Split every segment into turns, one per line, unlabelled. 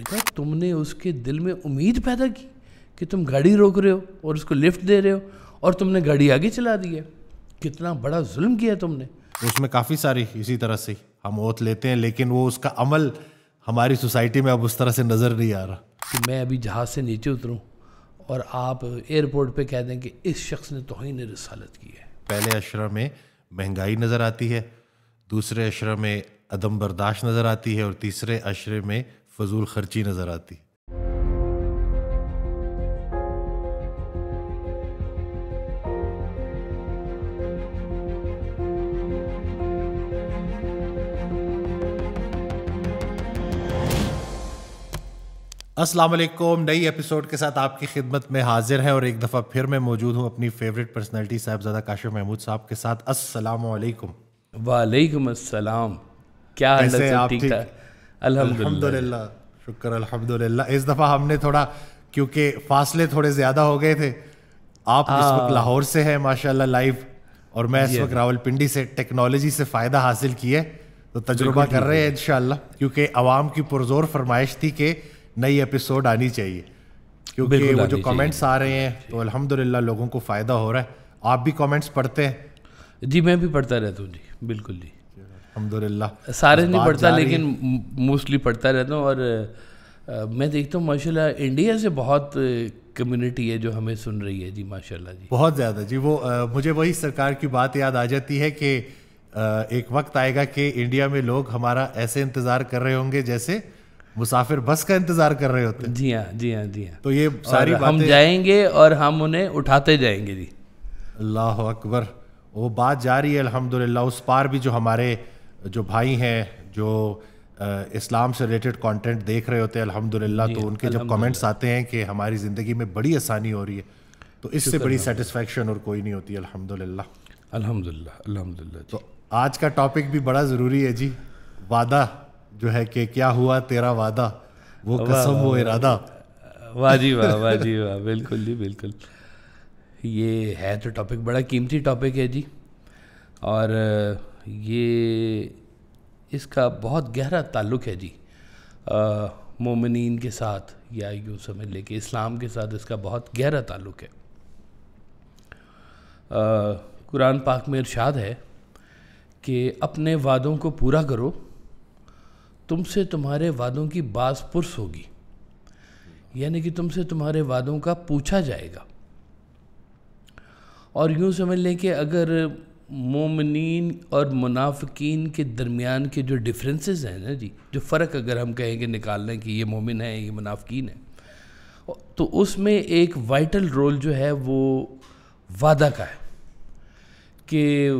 कहा तुमने उसके दिल में उम्मीद पैदा की कि तुम गाड़ी रोक रहे हो और उसको लिफ्ट दे रहे हो और तुमने गाड़ी आगे चला दी है कितना बड़ा जुल्म किया तुमने
उसमें काफ़ी सारी इसी तरह से हम ओथ लेते हैं लेकिन वो उसका अमल हमारी सोसाइटी में अब उस तरह से नज़र नहीं आ रहा
कि मैं अभी जहाज़ से नीचे उतरूँ और आप एयरपोर्ट पर कह दें कि इस शख्स ने तोहन रसालत की है
पहले अशरा में महंगाई नज़र आती है दूसरे अशरा में अदम बर्दाश्त नज़र आती है और तीसरे अशरे में फजूल खर्ची नज़र आती असलम नई एपिसोड के साथ आपकी खिदमत में हाजिर है और एक दफ़ा फिर मैं मौजूद हूँ अपनी फेवरेट पर्सनैलिटी साहबजादा काशि महमूद साहब के साथ असल
वालेकुम असलम
क्या है आप ठीक अल्हम्दुलिल्लाह शुक्र अल्हम्दुलिल्लाह इस दफ़ा हमने थोड़ा क्योंकि फासले थोड़े ज़्यादा हो गए थे आप इस हाँ। वक्त लाहौर से हैं माशाल्लाह लाइव और मैं इस वक्त रावलपिंडी से टेक्नोलॉजी से फ़ायदा हासिल किए तो तजुर्बा कर रहे हैं इन क्योंकि आवाम की पुरजोर फरमाइश थी कि नई एपिसोड आनी चाहिए क्योंकि वो जो कमेंट्स आ रहे हैं तो अल्हम्दुलिल्लाह लोगों को फ़ायदा हो रहा है आप भी कमेंट्स पढ़ते हैं जी मैं भी पढ़ता रहता हूँ जी बिल्कुल जी अलहमदिल्ला सारे नहीं पढ़ता लेकिन मोस्टली पढ़ता रहता हूँ और
आ, मैं देखता हूँ माशाल्लाह इंडिया से बहुत कम्युनिटी है जो हमें सुन रही है जी माशाल्लाह
जी बहुत ज़्यादा जी वो आ, मुझे वही सरकार की बात याद आ जाती है कि एक वक्त आएगा कि इंडिया में लोग हमारा ऐसे इंतज़ार कर रहे होंगे जैसे मुसाफिर बस का इंतजार कर रहे होते हैं जी हाँ जी हाँ जी हाँ तो ये सारी हम जाएंगे और हम उन्हें उठाते जाएंगे जी अल्लाह अकबर वो बात जा रही है अल्हम्दुलिल्लाह उस पार भी जो हमारे जो भाई हैं जो इस्लाम से रिलेटेड कंटेंट देख रहे होते हैं अल्हम्दुलिल्लाह तो उनके जब कमेंट्स आते हैं कि हमारी ज़िंदगी में बड़ी आसानी हो रही है तो इससे बड़ी सेटिस्फेक्शन और कोई नहीं होती अल्हम्दुलिल्लाह अल्हम्दुलिल्लाह अल्हम्दुलिल्लाह तो आज का टॉपिक भी बड़ा ज़रूरी है जी वादा जो है कि क्या हुआ तेरा वादा वो कसम वो इरादा वाह जी वाह वाह जी
वाह बिल्कुल जी बिल्कुल ये है तो टॉपिक बड़ा कीमती टॉपिक है जी और ये इसका बहुत गहरा ताल्लुक है जी मोमिन के साथ या यूँ समझ लें कि इस्लाम के साथ इसका बहुत गहरा ताल्लुक है कुरान पाक में इरशाद है कि अपने वादों को पूरा करो तुमसे तुम्हारे वादों की बास पुरस होगी यानी कि तुमसे तुम्हारे वादों का पूछा जाएगा और यूँ समझ लें कि अगर मोमिन और मुनाफिकीन के दरमियान के जो डिफरेंसेस हैं ना जी जो फ़र्क अगर हम कहेंगे लें कि ये मोमिन है ये मुनाफिकीन है तो उसमें एक वाइटल रोल जो है वो वादा का है कि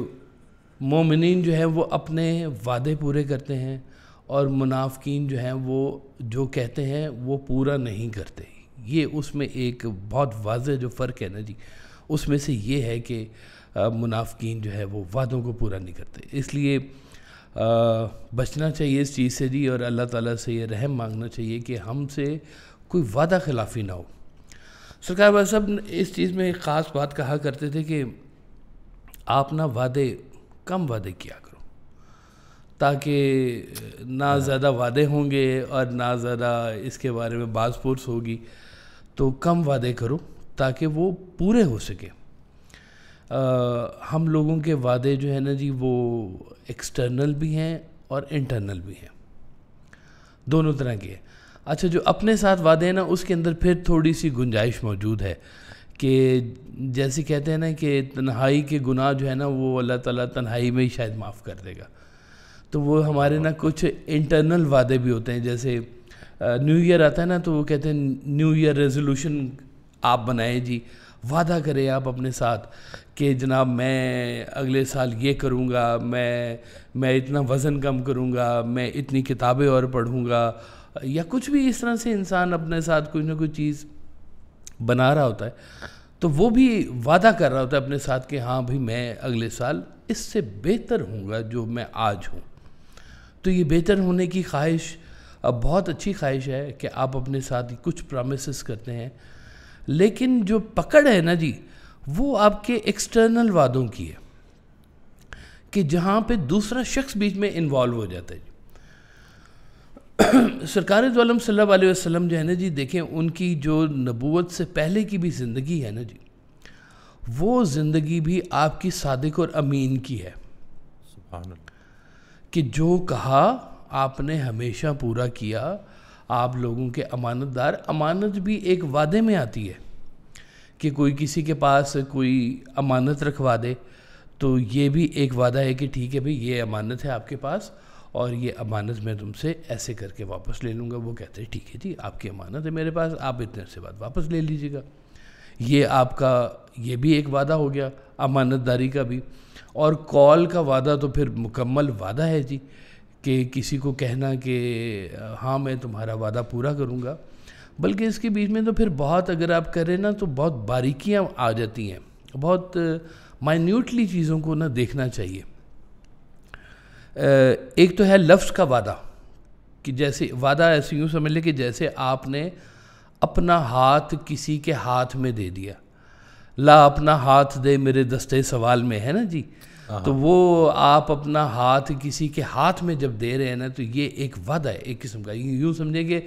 मोमिन जो है वो अपने वादे पूरे करते हैं और मुनाफिकीन जो हैं वो जो कहते हैं वो पूरा नहीं करते ये उसमें एक बहुत वाज जो फ़र्क है ना जी उसमें से ये है कि मुनाफिन जो है वो वादों को पूरा नहीं करते इसलिए बचना चाहिए इस चीज़ से जी और अल्लाह ताला से ये रहम मांगना चाहिए कि हमसे कोई वादा खिलाफी ना हो सरकार भाई साहब इस चीज़ में एक ख़ास बात कहा करते थे कि आप ना वादे कम वादे किया करो ताकि ना हाँ। ज़्यादा वादे होंगे और ना ज़्यादा इसके बारे में बाजपोर्स होगी तो कम वादे करो ताकि वो पूरे हो सके हम लोगों के वादे जो है ना जी वो एक्सटर्नल भी हैं और इंटरनल भी हैं दोनों तरह के अच्छा जो अपने साथ वादे हैं ना उसके अंदर फिर थोड़ी सी गुंजाइश मौजूद है कि जैसे कहते हैं ना कि तन्हाई के गुनाह जो है ना वो अल्लाह ताला तन्हाई में ही शायद माफ़ कर देगा तो वो हमारे ना कुछ इंटरनल वादे भी होते हैं जैसे न्यू ईयर आता है ना तो वो कहते हैं न्यू ईयर रेजोल्यूशन आप बनाए जी वादा करें आप अपने साथ कि जनाब मैं अगले साल ये करूँगा मैं मैं इतना वज़न कम करूँगा मैं इतनी किताबें और पढ़ूँगा या कुछ भी इस तरह से इंसान अपने साथ कुछ ना कुछ चीज़ बना रहा होता है तो वो भी वादा कर रहा होता है अपने साथ कि हाँ भाई मैं अगले साल इससे बेहतर हूँगा जो मैं आज हूँ तो ये बेहतर होने की ख्वाहिश बहुत अच्छी ख्वाहिश है कि आप अपने साथ कुछ प्रामिस करते हैं लेकिन जो पकड़ है ना जी वो आपके एक्सटर्नल वादों की है कि जहाँ पे दूसरा शख्स बीच में इन्वॉल्व हो जाता है सरकार आलम सल्लल्लाहु वसल्लम जो है ना जी देखें उनकी जो नबूत से पहले की भी ज़िंदगी है ना जी वो ज़िंदगी भी आपकी सादिक और अमीन की है कि जो कहा आपने हमेशा पूरा किया आप लोगों के अमानतदार अमानत भी एक वादे में आती है कि कोई किसी के पास कोई अमानत रखवा दे तो ये भी एक वादा है कि ठीक है भाई ये अमानत है आपके पास और ये अमानत मैं तुमसे ऐसे करके वापस ले लूँगा वो कहते हैं ठीक है जी आपकी अमानत है मेरे पास आप इतने से बाद वापस ले लीजिएगा ये आपका ये भी एक वादा हो गया अमानतदारी का भी और कॉल का वादा तो फिर मुकम्मल वादा है जी कि किसी को कहना कि हाँ मैं तुम्हारा वादा पूरा करूँगा बल्कि इसके बीच में तो फिर बहुत अगर आप करें ना तो बहुत बारीकियाँ आ जाती हैं बहुत माइन्यूटली चीज़ों को ना देखना चाहिए एक तो है लफ्ज़ का वादा कि जैसे वादा ऐसे यूँ समझ लें कि जैसे आपने अपना हाथ किसी के हाथ में दे दिया ला अपना हाथ दे मेरे दस्ते सवाल में है ना जी तो हाँ। वो आप अपना हाथ किसी के हाथ में जब दे रहे हैं ना तो ये एक वादा है एक किस्म का यूँ समझें कि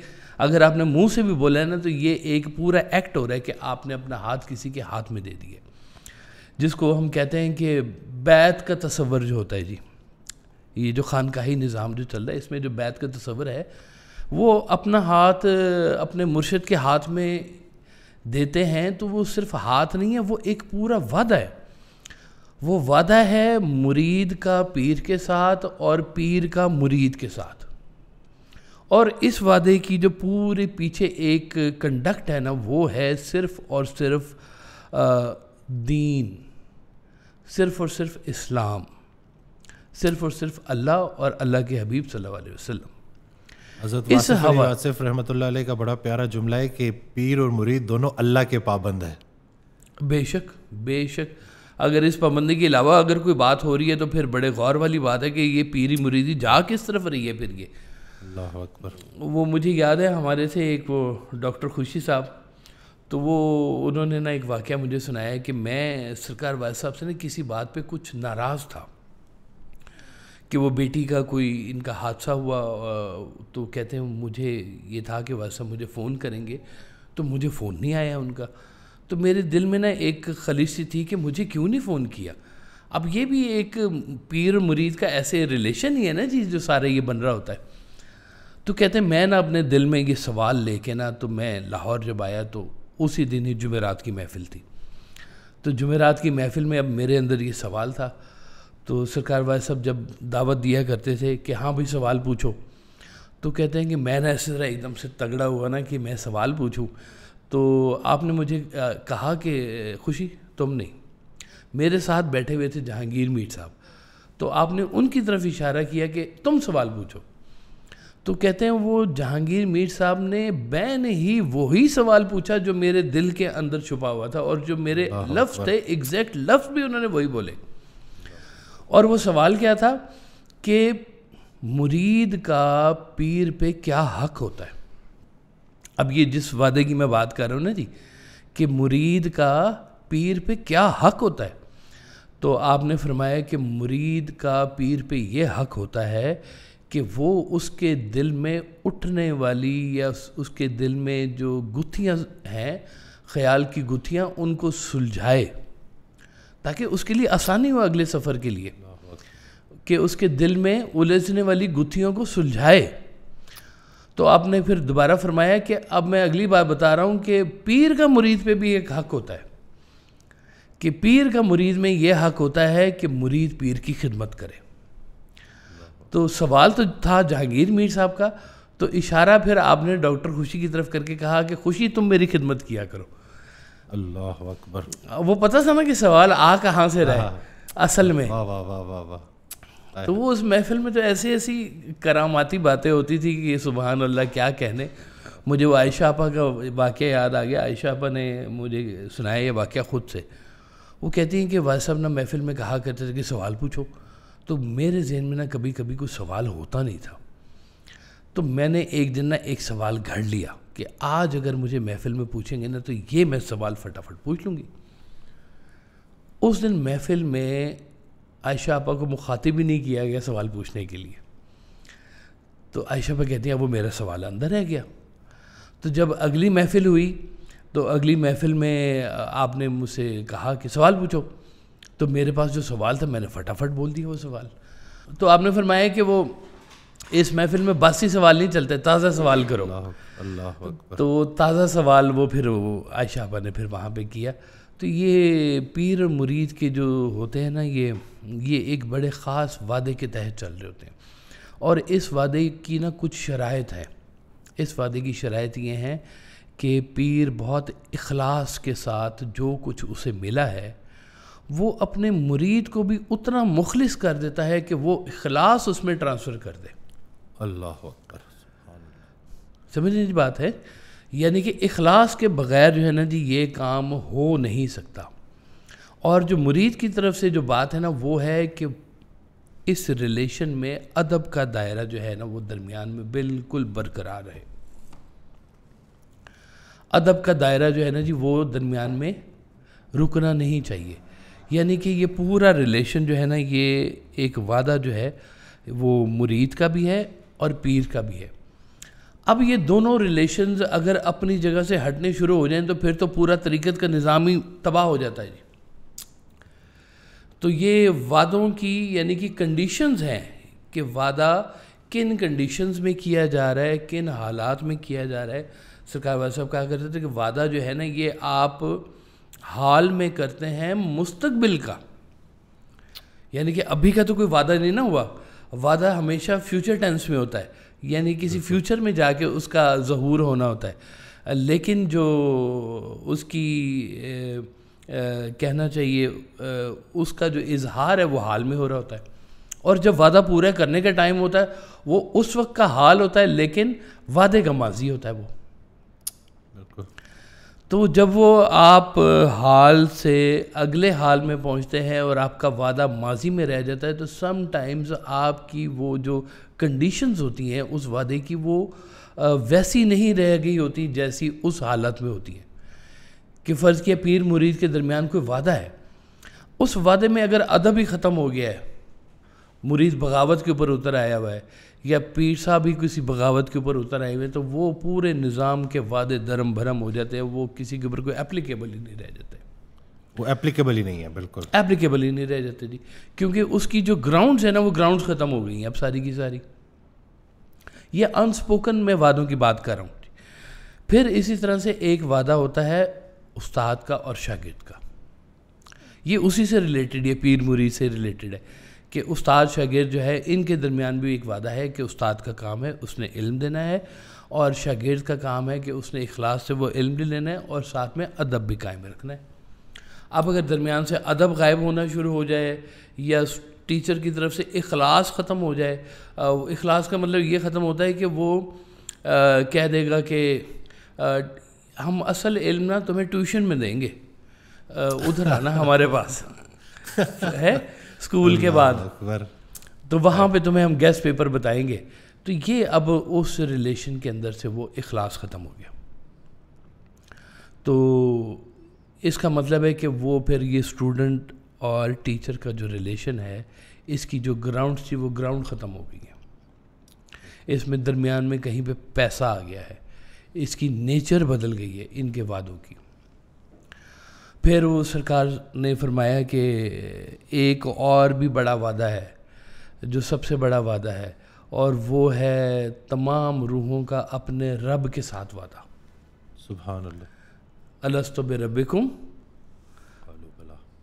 अगर आपने मुंह से भी बोला है ना तो ये एक पूरा एक्ट हो रहा है कि आपने अपना हाथ किसी के हाथ में दे दिया जिसको हम कहते हैं कि बैत का तस्वर जो होता है जी ये जो खानकाही निज़ाम जो चल रहा है इसमें जो बैत का तस्वर है वो अपना हाथ अपने मुर्शद के हाथ में देते हैं तो वो सिर्फ हाथ नहीं है वो एक पूरा वादा है वो वादा है मुरीद का पीर के साथ और पीर का मुरीद के साथ और इस वादे की जो पूरे पीछे एक कंडक्ट है ना वो है सिर्फ और सिर्फ दीन सिर्फ और सिर्फ इस्लाम सिर्फ और सिर्फ अल्लाह और अल्लाह के हबीब सल्लल्लाहु अलैहि वसल्लम
हज़रत इस आसिफ रहमतुल्लाह अलैह का बड़ा प्यारा जुमला है कि पीर और मुरीद दोनों अल्लाह के पाबंद है
बेशक बेशक अगर इस पाबंदी के अलावा अगर कोई बात हो रही है तो फिर बड़े गौर वाली बात है कि ये पीरी मुरीदी जा किस तरफ रही है फिर ये
अल्लाह
वो मुझे याद है हमारे से एक वो डॉक्टर खुशी साहब तो वो उन्होंने ना एक वाक़ मुझे सुनाया कि मैं सरकार वाल साहब से ना किसी बात पे कुछ नाराज़ था कि वो बेटी का कोई इनका हादसा हुआ तो कहते हैं मुझे ये था कि वाल साहब मुझे फ़ोन करेंगे तो मुझे फ़ोन नहीं आया उनका तो मेरे दिल में ना एक खलीसी थी कि मुझे क्यों नहीं फ़ोन किया अब ये भी एक पीर मुरीद का ऐसे रिलेशन ही है ना जी जो सारे ये बन रहा होता है तो कहते हैं मैं ना अपने दिल में ये सवाल लेके ना तो मैं लाहौर जब आया तो उसी दिन ही जुमेरात की महफ़िल थी तो जुमेरात की महफ़िल में अब मेरे अंदर ये सवाल था तो सरकार वाले साहब जब दावत दिया करते थे कि हाँ भाई सवाल पूछो तो कहते हैं कि मैं ना ऐसे एकदम से तगड़ा हुआ ना कि मैं सवाल पूछूँ तो आपने मुझे कहा कि खुशी तुम नहीं मेरे साथ बैठे हुए थे जहांगीर मीर साहब तो आपने उनकी तरफ इशारा किया कि तुम सवाल पूछो तो कहते हैं वो जहांगीर मीर साहब ने बैन ही वही सवाल पूछा जो मेरे दिल के अंदर छुपा हुआ था और जो मेरे लफ्ज़ थे एग्जैक्ट लफ्ज़ भी उन्होंने वही बोले और वो सवाल क्या था कि मुरीद का पीर पे क्या हक होता है अब ये जिस वादे की मैं बात कर रहा हूँ ना जी कि मुरीद का पीर पे क्या हक होता है तो आपने फरमाया कि मुरीद का पीर पे ये हक होता है कि वो उसके दिल में उठने वाली या उसके दिल में जो गुत्थियाँ हैं ख्याल की गुथियाँ उनको सुलझाए ताकि उसके लिए आसानी हो अगले सफ़र के लिए कि उसके दिल में उलझने वाली गुथियों को सुलझाए तो आपने फिर दोबारा फरमाया कि अब मैं अगली बार बता रहा हूँ कि पीर का मुरीद पे भी एक हक होता है कि पीर का मुरीद में यह हक होता है कि मुरीद पीर की खिदमत करे तो सवाल तो था जहांगीर मीर साहब का तो इशारा फिर आपने डॉक्टर खुशी की तरफ करके कहा कि खुशी तुम मेरी खिदमत किया करो
अल्लाह अकबर
वो पता था ना कि सवाल आ कहाँ से रहा हाँ।
असल में वाह वाह वाह वाह वाह तो वो
उस महफिल में तो ऐसी ऐसी करामाती बातें होती थी कि सुबह अल्लाह क्या कहने मुझे वो आयशा आपा का वाक्य याद आ गया आयशा आपा ने मुझे सुनाया ये वाक़ ख़ुद से वो कहती हैं कि वाह साहब ना महफिल में कहा करते थे कि सवाल पूछो तो मेरे जहन में ना कभी कभी कोई सवाल होता नहीं था तो मैंने एक दिन ना एक सवाल घड़ लिया कि आज अगर मुझे महफिल में पूछेंगे ना तो ये मैं सवाल फटाफट पूछ लूँगी उस दिन महफिल में आयशा आपा को मुखातिब ही नहीं किया गया सवाल पूछने के लिए तो आयशा पा कहती हैं वो मेरा सवाल अंदर रह गया तो जब अगली महफिल हुई तो अगली महफिल में आपने मुझसे कहा कि सवाल पूछो तो मेरे पास जो सवाल था मैंने फटाफट बोल दिया वो सवाल तो आपने फरमाया कि वो इस महफिल में बासी सवाल नहीं चलते ताज़ा सवाल करो अल्लाह तो ताज़ा सवाल वो फिर आयशा आपा ने फिर वहाँ पे किया तो ये पीर और मुरीद के जो होते हैं ना ये ये एक बड़े ख़ास वादे के तहत चल रहे होते हैं और इस वादे की ना कुछ शराय है इस वादे की शरात ये हैं कि पीर बहुत इखलास के साथ जो कुछ उसे मिला है वो अपने मुरीद को भी उतना मुखलिस कर देता है कि वो इखलास उसमें ट्रांसफ़र कर दे अल्लाह समझने की बात है यानी कि अखलास के बग़ैर जो है ना जी ये काम हो नहीं सकता और जो मुरीद की तरफ से जो बात है ना वो है कि इस रिलेशन में अदब का दायरा जो है ना वो दरमियान में बिल्कुल बरकरार रहे अदब का दायरा जो है ना जी वो दरमियान में रुकना नहीं चाहिए यानी कि ये पूरा रिलेशन जो है ना ये एक वादा जो है वो मुरीद का भी है और पीर का भी है अब ये दोनों रिलेशंस अगर अपनी जगह से हटने शुरू हो जाएं तो फिर तो पूरा तरीक़त का निज़ाम ही तबाह हो जाता है जी तो ये वादों की यानी कि कंडीशंस हैं कि वादा किन कंडीशंस में किया जा रहा है किन हालात में किया जा रहा है सरकार वाले साहब कहा करते थे कि वादा जो है ना ये आप हाल में करते हैं मुस्तबिल का यानी कि अभी का तो कोई वादा नहीं ना हुआ वादा हमेशा फ्यूचर टेंस में होता है यानी किसी फ्यूचर में जाके उसका जहूर होना होता है लेकिन जो उसकी ए, ए, कहना चाहिए ए, उसका जो इजहार है वो हाल में हो रहा होता है और जब वादा पूरा करने का टाइम होता है वो उस वक्त का हाल होता है लेकिन वादे का माजी होता है वो तो जब वो आप हाल से अगले हाल में पहुंचते हैं और आपका वादा माजी में रह जाता है तो सम टाइम्स आपकी वो जो कंडीशंस होती हैं उस वादे की वो वैसी नहीं रह गई होती जैसी उस हालत में होती है कि फ़र्ज़ किया पीर मुरीद के दरमियान कोई वादा है उस वादे में अगर अदब ही ख़त्म हो गया है मुरीद बगावत के ऊपर उतर आया हुआ है या पीर साहब भी किसी बगावत के ऊपर उतर आए हुए तो वो पूरे निज़ाम के वादे धर्म भरम हो जाते हैं वो किसी के ऊपर कोई एप्लीकेबल ही नहीं रह जाते
वो एप्लीकेबल ही नहीं है बिल्कुल
एप्लीकेबल ही नहीं रह जाते जी क्योंकि उसकी जो ग्राउंड्स है ना वो ग्राउंड्स ख़त्म हो गई हैं अब सारी की सारी ये अनस्पोकन में वादों की बात कर रहा हूँ फिर इसी तरह से एक वादा होता है उस्ताद का और शागिद का ये उसी से रिलेटेड है पीर मुरी से रिलेटेड है कि उस्ताद शागिर्द जो है इनके दरमियान भी एक वादा है कि उस्ताद का काम है उसने इल्म देना है और शागिर्द का काम है कि उसने अखलास से वो इल्म भी लेना है और साथ में अदब भी कायम रखना है अब अगर दरमियान से अदब गायब होना शुरू हो जाए या टीचर की तरफ से अखलास ख़त्म हो जाए अखलास का मतलब ये ख़त्म होता है कि वो आ, कह देगा कि आ, हम असल इल्म ना तुम्हें ट्यूशन में देंगे उधर आना हमारे पास है स्कूल के बाद तो वहाँ पे तुम्हें हम गेस्ट पेपर बताएंगे तो ये अब उस रिलेशन के अंदर से वो इखलास ख़त्म हो गया तो इसका मतलब है कि वो फिर ये स्टूडेंट और टीचर का जो रिलेशन है इसकी जो ग्राउंड थी वो ग्राउंड ख़त्म हो गई है इसमें दरमियान में कहीं पे पैसा आ गया है इसकी नेचर बदल गई है इनके वादों की फिर वो सरकार ने फरमाया कि एक और भी बड़ा वादा है जो सबसे बड़ा वादा है और वो है तमाम रूहों का अपने रब के साथ वादा सुबह अलस्त बरबिकुम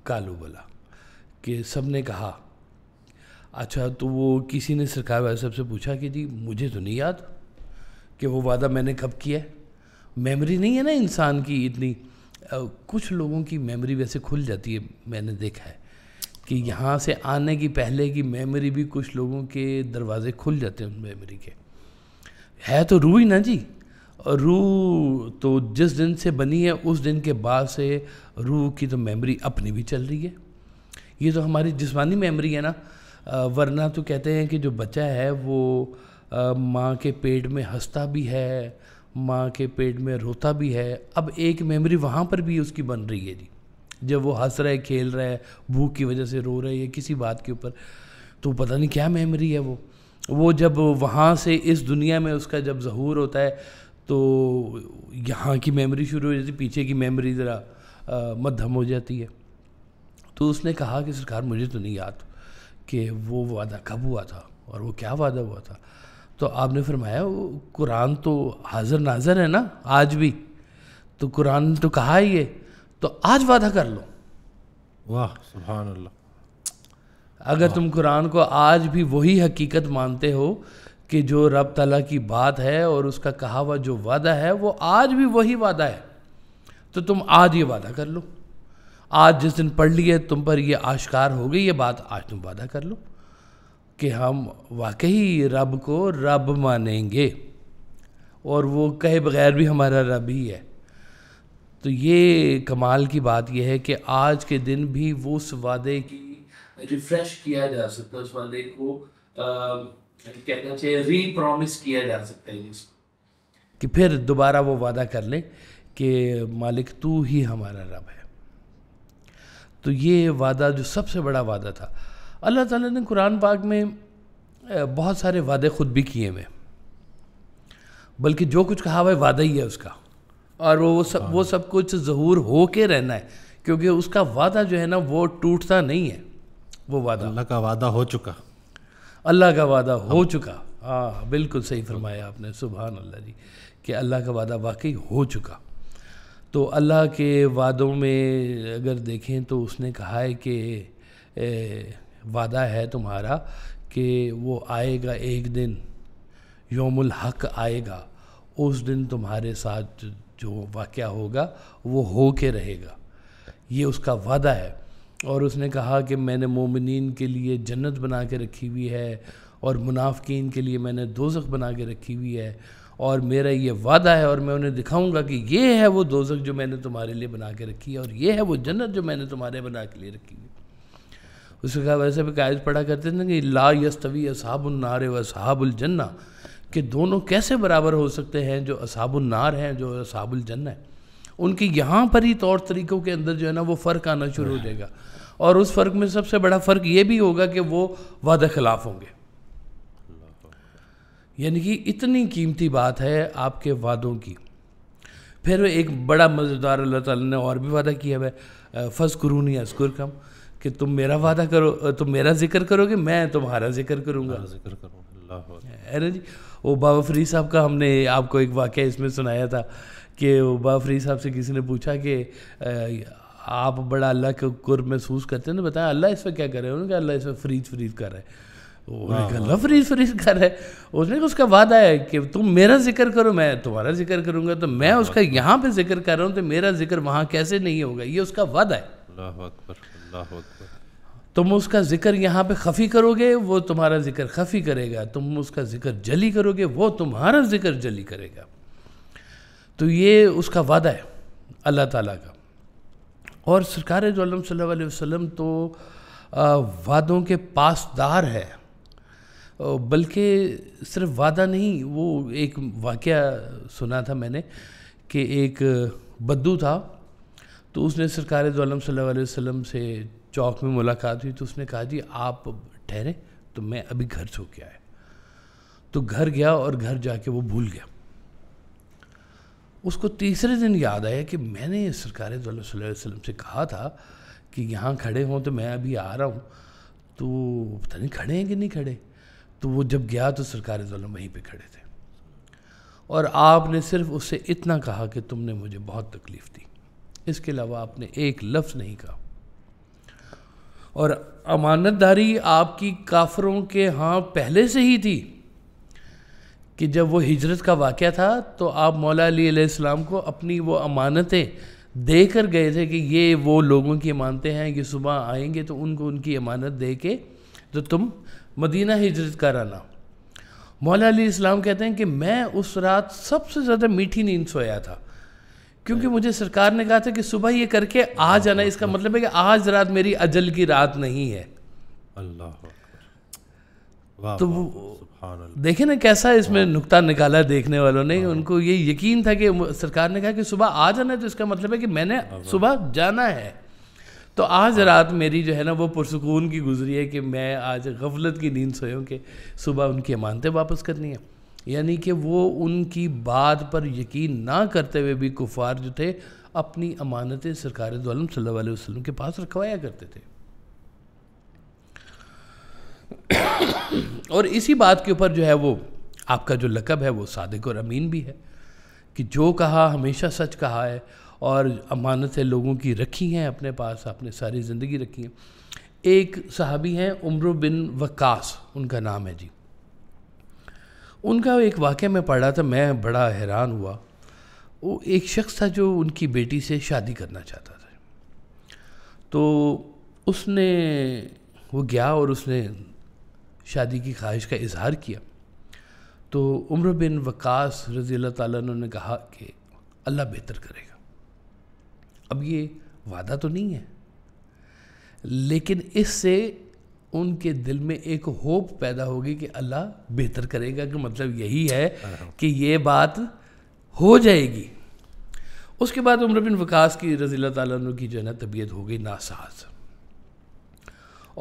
कालू बला बला कि सब ने कहा अच्छा तो वो किसी ने सरकार वाले साहब से पूछा कि जी मुझे तो नहीं याद कि वो वादा मैंने कब किया है मेमोरी नहीं है ना इंसान की इतनी कुछ लोगों की मेमोरी वैसे खुल जाती है मैंने देखा है कि यहाँ से आने की पहले की मेमोरी भी कुछ लोगों के दरवाजे खुल जाते हैं मेमोरी के है तो रू ही ना जी और रू तो जिस दिन से बनी है उस दिन के बाद से रूह की तो मेमोरी अपनी भी चल रही है ये तो हमारी जिसमानी मेमोरी है ना वरना तो कहते हैं कि जो बच्चा है वो माँ के पेट में हंसता भी है माँ के पेट में रोता भी है अब एक मेमोरी वहाँ पर भी उसकी बन रही है जी जब वो हंस रहा है खेल रहा है भूख की वजह से रो रहा है या किसी बात के ऊपर तो पता नहीं क्या मेमोरी है वो वो जब वहाँ से इस दुनिया में उसका जब जहूर होता है तो यहाँ की मेमोरी शुरू हो जाती पीछे की मेमोरी ज़रा मध्यम हो जाती है तो उसने कहा कि सरकार मुझे तो नहीं याद कि वो वादा कब हुआ था और वो क्या वादा हुआ था तो आपने फरमाया वो कुरान तो हाजिर नाजर है ना आज भी तो कुरान ने तो कहा ही है तो आज वादा कर लो वाह अल्लाह अगर तुम कुरान को आज भी वही हकीकत मानते हो कि जो रब तला की बात है और उसका कहा हुआ जो वादा है वो आज भी वही वादा है तो तुम आज ये वादा कर लो आज जिस दिन पढ़ लिए तुम पर ये आश्कार हो गई ये बात आज तुम वादा कर लो कि हम वाकई रब को रब मानेंगे और वो कहे बगैर भी हमारा रब ही है तो ये कमाल की बात यह है कि आज के दिन भी वो उस वादे की रिफ्रेश किया जा सकता है उस वादे को कहना चाहिए री किया जा सकता है जिसको कि फिर दोबारा वो वादा कर ले कि मालिक तू ही हमारा रब है तो ये वादा जो सबसे बड़ा वादा था अल्लाह ताला ने कुरान पाक में बहुत सारे वादे ख़ुद भी किए हुए बल्कि जो कुछ कहा हुआ है वादा ही है उसका और वो वो सब हाँ। वो सब कुछ जहूर हो के रहना है क्योंकि उसका वादा जो है ना वो टूटता नहीं है वो वादा अल्लाह का वादा हो चुका अल्लाह का वादा हो हाँ। चुका हाँ बिल्कुल सही फरमाया आपने सुबह अल्लाह जी कि अल्लाह का वादा वाकई हो चुका तो अल्लाह के वादों में अगर देखें तो उसने कहा है कि वादा है तुम्हारा कि वो आएगा एक दिन योमुल हक आएगा उस दिन तुम्हारे साथ जो वाक़ होगा वो हो के रहेगा ये उसका वादा है और उसने कहा कि मैंने मोमिन के लिए जन्नत बना के रखी हुई है और मुनाफिन के लिए मैंने दोजख बना के रखी हुई है और मेरा ये वादा है और मैं उन्हें दिखाऊंगा कि ये है वो दोजक जो मैंने तुम्हारे लिए बना के रखी है और ये है वो जन्नत जो मैंने तुम्हारे बना के लिए रखी है उसने कहा वैसे भी कायद पढ़ा करते थे कि ला यस्तवी असाबुल नार व असाबुल जन्ना कि दोनों कैसे बराबर हो सकते हैं जो असाबुल नार हैं जो असाबुल जन्ना है उनकी यहाँ पर ही तौर तरीक़ों के अंदर जो है ना वो फ़र्क आना शुरू हो जाएगा और उस फ़र्क में सबसे बड़ा फ़र्क ये भी होगा कि वो वादा खिलाफ होंगे यानी कि इतनी कीमती बात है आपके वादों की फिर एक बड़ा मज़ेदार अल्लाह ताला ने और भी वादा किया है फस कुरून अस्कुर कम कि तुम मेरा वादा करो तुम मेरा जिक्र करोगे मैं तुम्हारा जिक्र करूँगा जिक्र
करूँगा
है ना जी वो बाबा फरीद साहब का हमने आपको एक वाक्य इसमें सुनाया था कि वो बाबा फरीद साहब से किसी ने पूछा कि आप बड़ा अल्लाह के कुर महसूस करते हैं ना बताया अल्लाह इस पर क्या कर रहे हैं उन्होंने कहा अल्लाह इस पर फरीद फरीद कर रहे हैं तो अल्लाह फरीद फरीद कर रहे है उसने कहा उसका वादा है कि तुम मेरा जिक्र करो मैं तुम्हारा जिक्र करूँगा तो मैं उसका यहाँ पर जिक्र कर रहा हूँ तो मेरा जिक्र वहाँ कैसे नहीं होगा ये उसका वादा है अल्लाह तुम उसका जिक्र यहाँ पे खफी करोगे वो तुम्हारा जिक्र खफी करेगा तुम उसका जिक्र जली करोगे वो तुम्हारा जिक्र जली करेगा तो ये उसका वादा है अल्लाह ताला का और सरकार आलम अलैहि वसल्लम तो वादों के पासदार है बल्कि सिर्फ वादा नहीं वो एक वाक़ सुना था मैंने कि एक बद्दू था तो उसने सरकार दोम वसम से चौक में मुलाकात हुई तो उसने कहा जी आप ठहरे तो मैं अभी घर सो के आया तो घर गया और घर जाके वो भूल गया उसको तीसरे दिन याद आया कि मैंने सरकार वसम से कहा था कि यहाँ खड़े हों तो मैं अभी आ रहा हूँ तो पता नहीं खड़े हैं कि नहीं खड़े तो वो जब गया तो सरकार दोनों वहीं पर खड़े थे और आपने सिर्फ उससे इतना कहा कि तुमने मुझे बहुत तकलीफ़ दी इसके अलावा आपने एक लफ्ज़ नहीं कहा और अमानतदारी आपकी काफरों के हाँ पहले से ही थी कि जब वो हिजरत का वाक़ था तो आप मौला अलीसम को अपनी वो अमानतें दे कर गए थे कि ये वो लोगों की अमानतें हैं ये सुबह आएंगे तो उनको उनकी अमानत दे के तो तुम मदीना हिजरत कराना मौला अली इस्लाम कहते हैं कि मैं उस रात सबसे ज़्यादा मीठी नींद सोया था क्योंकि मुझे सरकार ने कहा था कि सुबह ये करके आ जाना इसका मतलब है कि आज रात मेरी अजल की रात नहीं है
अल्लाह तो
देखे ना कैसा इसमें नुकता निकाला देखने वालों ने उनको ये यकीन था कि सरकार ने कहा कि सुबह आ जाना है तो इसका मतलब है कि मैंने सुबह जाना है तो आज हाँ। रात मेरी जो है ना वो पुरसकून की गुजरी है कि मैं आज गफलत की नींद सोया कि सुबह उनकी अमानतें वापस करनी है यानी कि वो उनकी बात पर यकीन ना करते हुए भी कुफार जो थे अपनी अमानतें सरकार दोम सल्लल्लाहु वसल्लम के पास रखवाया करते थे और इसी बात के ऊपर जो है वो आपका जो लकब है वो सादिक और अमीन भी है कि जो कहा हमेशा सच कहा है और अमानतें लोगों की रखी हैं अपने पास अपने सारी ज़िंदगी रखी हैं एक सहाबी हैं उम्र बिन वकास उनका नाम है जी उनका एक वाक्य मैं पढ़ा था मैं बड़ा हैरान हुआ वो एक शख्स था जो उनकी बेटी से शादी करना चाहता था तो उसने वो गया और उसने शादी की ख्वाहिश का इजहार किया तो उम्र बिन वकास रज़ी अल्लाह तुमने ने कहा कि अल्लाह बेहतर करेगा अब ये वादा तो नहीं है लेकिन इससे उनके दिल में एक होप पैदा होगी कि अल्लाह बेहतर करेगा कि मतलब यही है हाँ। कि ये बात हो जाएगी उसके बाद उम्र बिन वकास की रजील तु की जो है ना तबीयत हो गई नासाज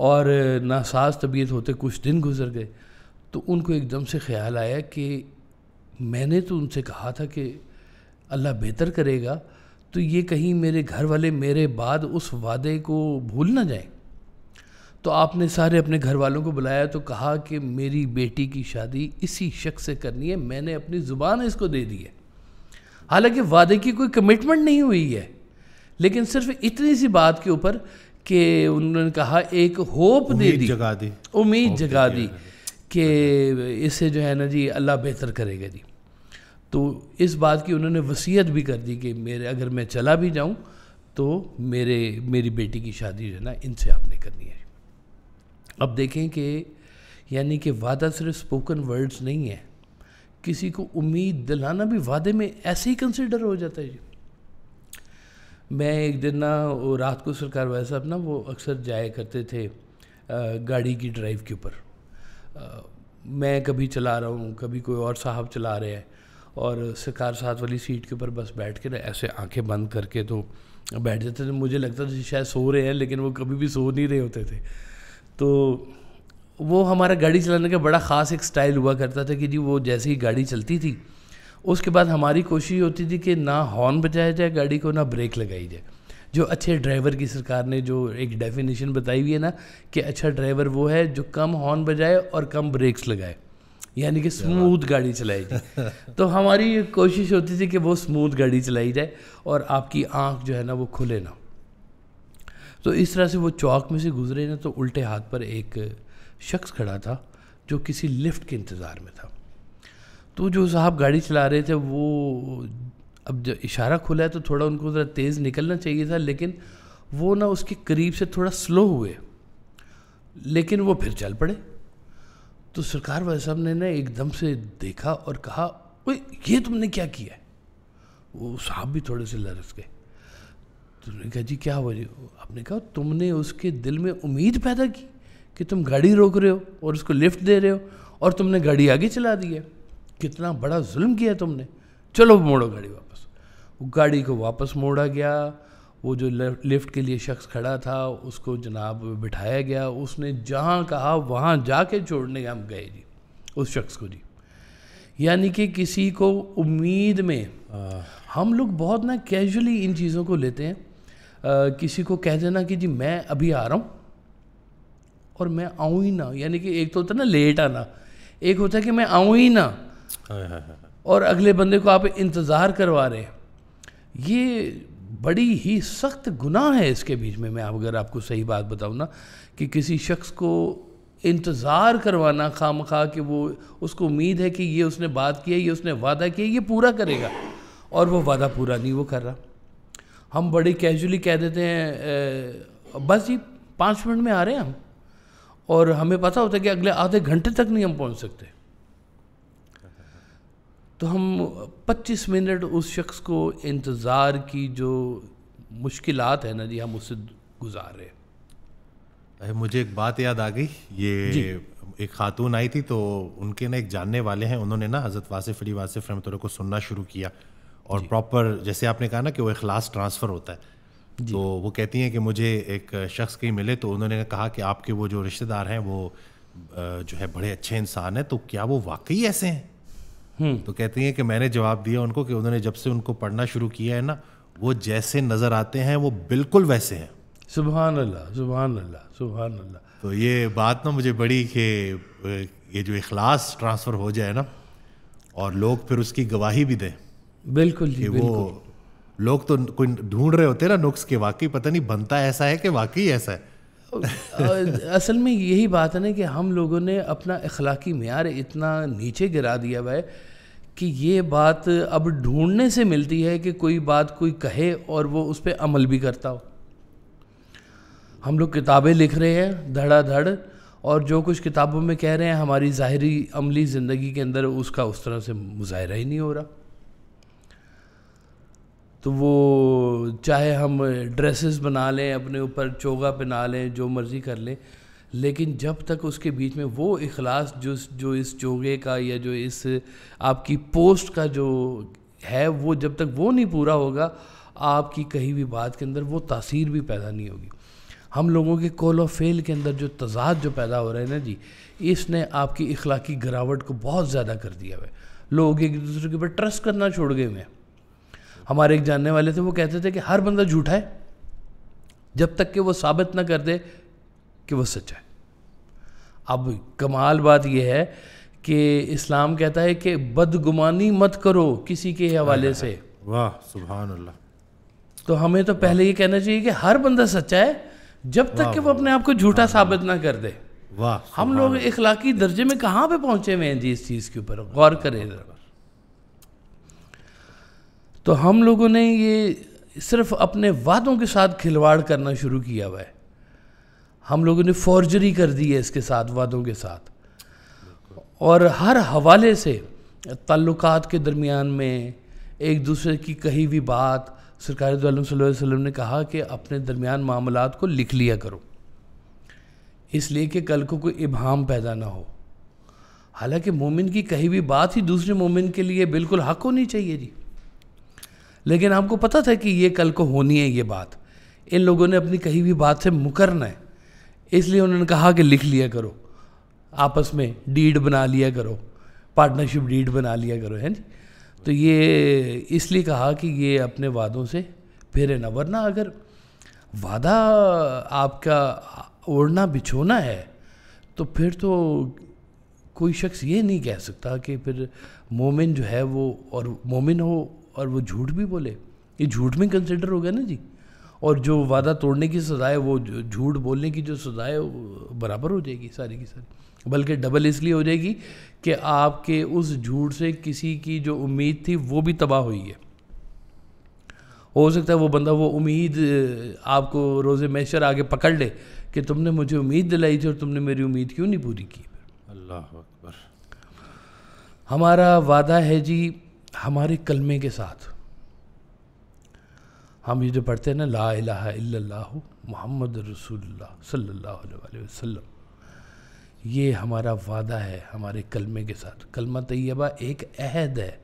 और नासाज तबीयत होते कुछ दिन गुजर गए तो उनको एकदम से ख्याल आया कि मैंने तो उनसे कहा था कि अल्लाह बेहतर करेगा तो ये कहीं मेरे घर वाले मेरे बाद उस वादे को भूल ना जाएं तो आपने सारे अपने घर वालों को बुलाया तो कहा कि मेरी बेटी की शादी इसी शख्स से करनी है मैंने अपनी ज़ुबान इसको दे दी है हालांकि वादे की कोई कमिटमेंट नहीं हुई है लेकिन सिर्फ इतनी सी बात के ऊपर कि उन्होंने कहा एक होप दे दी जगा दी उम्मीद जगा दी कि इसे जो है ना जी अल्लाह बेहतर करेगा जी तो इस बात की उन्होंने वसीयत भी कर दी कि मेरे अगर मैं चला भी जाऊं तो मेरे मेरी बेटी की शादी जो है ना इनसे आपने करनी है अब देखें कि यानी कि वादा सिर्फ स्पोकन वर्ड्स नहीं है किसी को उम्मीद दिलाना भी वादे में ऐसे ही कंसिडर हो जाता है जी मैं एक दिन ना रात को सरकार भाई साहब ना वो अक्सर जाया करते थे गाड़ी की ड्राइव के ऊपर मैं कभी चला रहा हूँ कभी कोई और साहब चला रहे हैं और सरकार साथ वाली सीट के ऊपर बस बैठ के ना ऐसे आंखें बंद करके तो बैठ जाते थे मुझे लगता था शायद सो रहे हैं लेकिन वो कभी भी सो नहीं रहे होते थे तो वो हमारा गाड़ी चलाने का बड़ा ख़ास एक स्टाइल हुआ करता था कि जी वो जैसे ही गाड़ी चलती थी उसके बाद हमारी कोशिश होती थी कि ना हॉर्न बजाया जाए गाड़ी को ना ब्रेक लगाई जाए जो अच्छे ड्राइवर की सरकार ने जो एक डेफिनेशन बताई हुई है ना कि अच्छा ड्राइवर वो है जो कम हॉर्न बजाए और कम ब्रेक्स लगाए यानी कि स्मूथ गाड़ी चलाई जाए तो हमारी कोशिश होती थी कि वो स्मूथ गाड़ी चलाई जाए और आपकी आंख जो है ना वो खुले ना तो इस तरह से वो चौक में से गुजरे ना तो उल्टे हाथ पर एक शख्स खड़ा था जो किसी लिफ्ट के इंतज़ार में था तो जो साहब गाड़ी चला रहे थे वो अब जब इशारा खुला है तो थोड़ा उनको ज़रा तेज़ निकलना चाहिए था लेकिन वो ना उसके करीब से थोड़ा स्लो हुए लेकिन वो फिर चल पड़े तो सरकार वाले साहब ने ना एकदम से देखा और कहा ये तुमने क्या किया वो साहब भी थोड़े से लरस गए तो उन्होंने कहा जी क्या वजह आपने कहा तुमने उसके दिल में उम्मीद पैदा की कि तुम गाड़ी रोक रहे हो और उसको लिफ्ट दे रहे हो और तुमने गाड़ी आगे चला दी है कितना बड़ा जुल्म किया तुमने चलो मोड़ो गाड़ी वापस वो गाड़ी को वापस मोड़ा गया वो जो लिफ्ट के लिए शख्स खड़ा था उसको जनाब बिठाया गया उसने जहाँ कहा वहाँ जा के छोड़ने हम गए जी उस शख्स को जी यानी कि किसी को उम्मीद में हाँ। हम लोग बहुत ना कैजुअली इन चीज़ों को लेते हैं किसी को कह देना कि जी मैं अभी आ रहा हूँ और मैं आऊँ ही ना यानी कि एक तो होता है ना लेट आना एक होता है कि मैं आऊँ ही ना हाँ, हाँ, हाँ। और अगले बंदे को आप इंतज़ार करवा रहे ये बड़ी ही सख्त गुनाह है इसके बीच में मैं अगर आपको सही बात बताऊँ ना कि किसी शख्स को इंतज़ार करवाना खाम खा कि वो उसको उम्मीद है कि ये उसने बात की है ये उसने वादा किया ये पूरा करेगा और वो वादा पूरा नहीं वो कर रहा हम बड़ी कैजुअली कह देते हैं बस जी पाँच मिनट में आ रहे हैं हम और हमें पता होता है कि अगले आधे घंटे तक नहीं हम पहुंच सकते तो हम 25 मिनट उस शख्स को इंतज़ार की जो मुश्किल है ना जी हम उससे गुजार रहे
अरे मुझे एक बात याद आ गई ये एक खातून आई थी तो उनके ना एक जानने वाले हैं उन्होंने ना हज़रत वासिफ अली वासिफ रहमत को सुनना शुरू किया और प्रॉपर जैसे आपने कहा ना कि वो इखलास ट्रांसफ़र होता है तो वो कहती हैं कि मुझे एक शख्स कहीं मिले तो उन्होंने कहा कि आपके वो जो रिश्तेदार हैं वो जो है बड़े अच्छे इंसान हैं तो क्या वो वाकई ऐसे हैं हम्म। तो कहती हैं कि मैंने जवाब दिया उनको कि उन्होंने जब से उनको पढ़ना शुरू किया है ना वो जैसे नज़र आते हैं वो बिल्कुल वैसे हैं सुबह अल्लाह सुबह अल्लाह सुबह अल्लाह तो ये बात ना मुझे बड़ी कि ये जो इखलास ट्रांसफ़र हो जाए ना और लोग फिर उसकी गवाही भी दें बिल्कुल जी वो लोग तो कोई ढूंढ रहे होते ना नुक्स के वाकई पता नहीं बनता ऐसा है कि वाकई ऐसा है
असल में यही बात है ना कि हम लोगों ने अपना अखलाकी मैार इतना नीचे गिरा दिया हुआ है कि ये बात अब ढूंढने से मिलती है कि कोई बात कोई कहे और वो उस पर अमल भी करता हो हम लोग किताबें लिख रहे हैं धड़ाधड़ और जो कुछ किताबों में कह रहे हैं हमारी ज़ाहरी अमली ज़िंदगी के अंदर उसका उस तरह से मुजाहरा ही नहीं हो रहा तो वो चाहे हम ड्रेसेस बना लें अपने ऊपर चोगा पहना लें जो मर्ज़ी कर लें लेकिन जब तक उसके बीच में वो इखलास जो जो इस चोगे का या जो इस आपकी पोस्ट का जो है वो जब तक वो नहीं पूरा होगा आपकी कहीं भी बात के अंदर वो तासीर भी पैदा नहीं होगी हम लोगों के कॉल ऑफ फेल के अंदर जो तजाद जो पैदा हो रहे हैं ना जी इसने आपकी इखलाकी गिरावट को बहुत ज़्यादा कर दिया है लोग एक दूसरे के ऊपर ट्रस्ट करना छोड़ गए हुए हैं हमारे एक जानने वाले थे वो कहते थे कि हर बंदा झूठा है जब तक कि वो साबित ना कर दे कि वो सच्चा है अब कमाल बात यह है कि इस्लाम कहता है कि बदगुमानी मत करो किसी के हवाले से
वाह सुबह अल्लाह
तो हमें तो पहले ये कहना चाहिए कि हर बंदा सच्चा है जब तक कि वो अपने आप को झूठा साबित ना कर दे वाह हम लोग इखलाकी दर्जे में कहाँ पे पहुंचे हुए हैं जी इस चीज़ के ऊपर गौर करें तो हम लोगों ने ये सिर्फ अपने वादों के साथ खिलवाड़ करना शुरू किया हुआ है हम लोगों ने फॉर्जरी कर दी है इसके साथ वादों के साथ और हर हवाले से ताल्लुक़ के दरमियान में एक दूसरे की कही भी बात सरकार वसल्लम ने कहा कि अपने दरमियान मामला को लिख लिया करो इसलिए कि कल को कोई इबहम पैदा ना हो हालांकि मोमिन की कही भी बात ही दूसरे मोमिन के लिए बिल्कुल हक होनी चाहिए जी लेकिन आपको पता था कि ये कल को होनी है ये बात इन लोगों ने अपनी कही भी बात से मुकरना है इसलिए उन्होंने कहा कि लिख लिया करो आपस में डीड बना लिया करो पार्टनरशिप डीड बना लिया करो है नी तो ये इसलिए कहा कि ये अपने वादों से फेरे ना वरना अगर वादा आपका ओढ़ना बिछोना है तो फिर तो कोई शख्स ये नहीं कह सकता कि फिर मोमिन जो है वो और मोमिन हो और वो झूठ भी बोले ये झूठ में कंसिडर हो गया ना जी और जो वादा तोड़ने की सज़ा है वो झूठ बोलने की जो सज़ा है बराबर हो जाएगी सारी की सारी बल्कि डबल इसलिए हो जाएगी कि आपके उस झूठ से किसी की जो उम्मीद थी वो भी तबाह हुई है हो सकता है वो बंदा वो उम्मीद आपको रोज़ मैशर आगे पकड़ ले कि तुमने मुझे उम्मीद दिलाई थी और तुमने मेरी उम्मीद क्यों नहीं पूरी की
अल्लाह अकबर
हमारा वादा है जी हमारे कलमे के साथ हम ये जो पढ़ते हैं ना ला इला मोहम्मद रसूलुल्लाह सल्लल्लाहु अलैहि वसल्लम ये हमारा वादा है हमारे कलमे के साथ कलमा तैयबा एक अहद है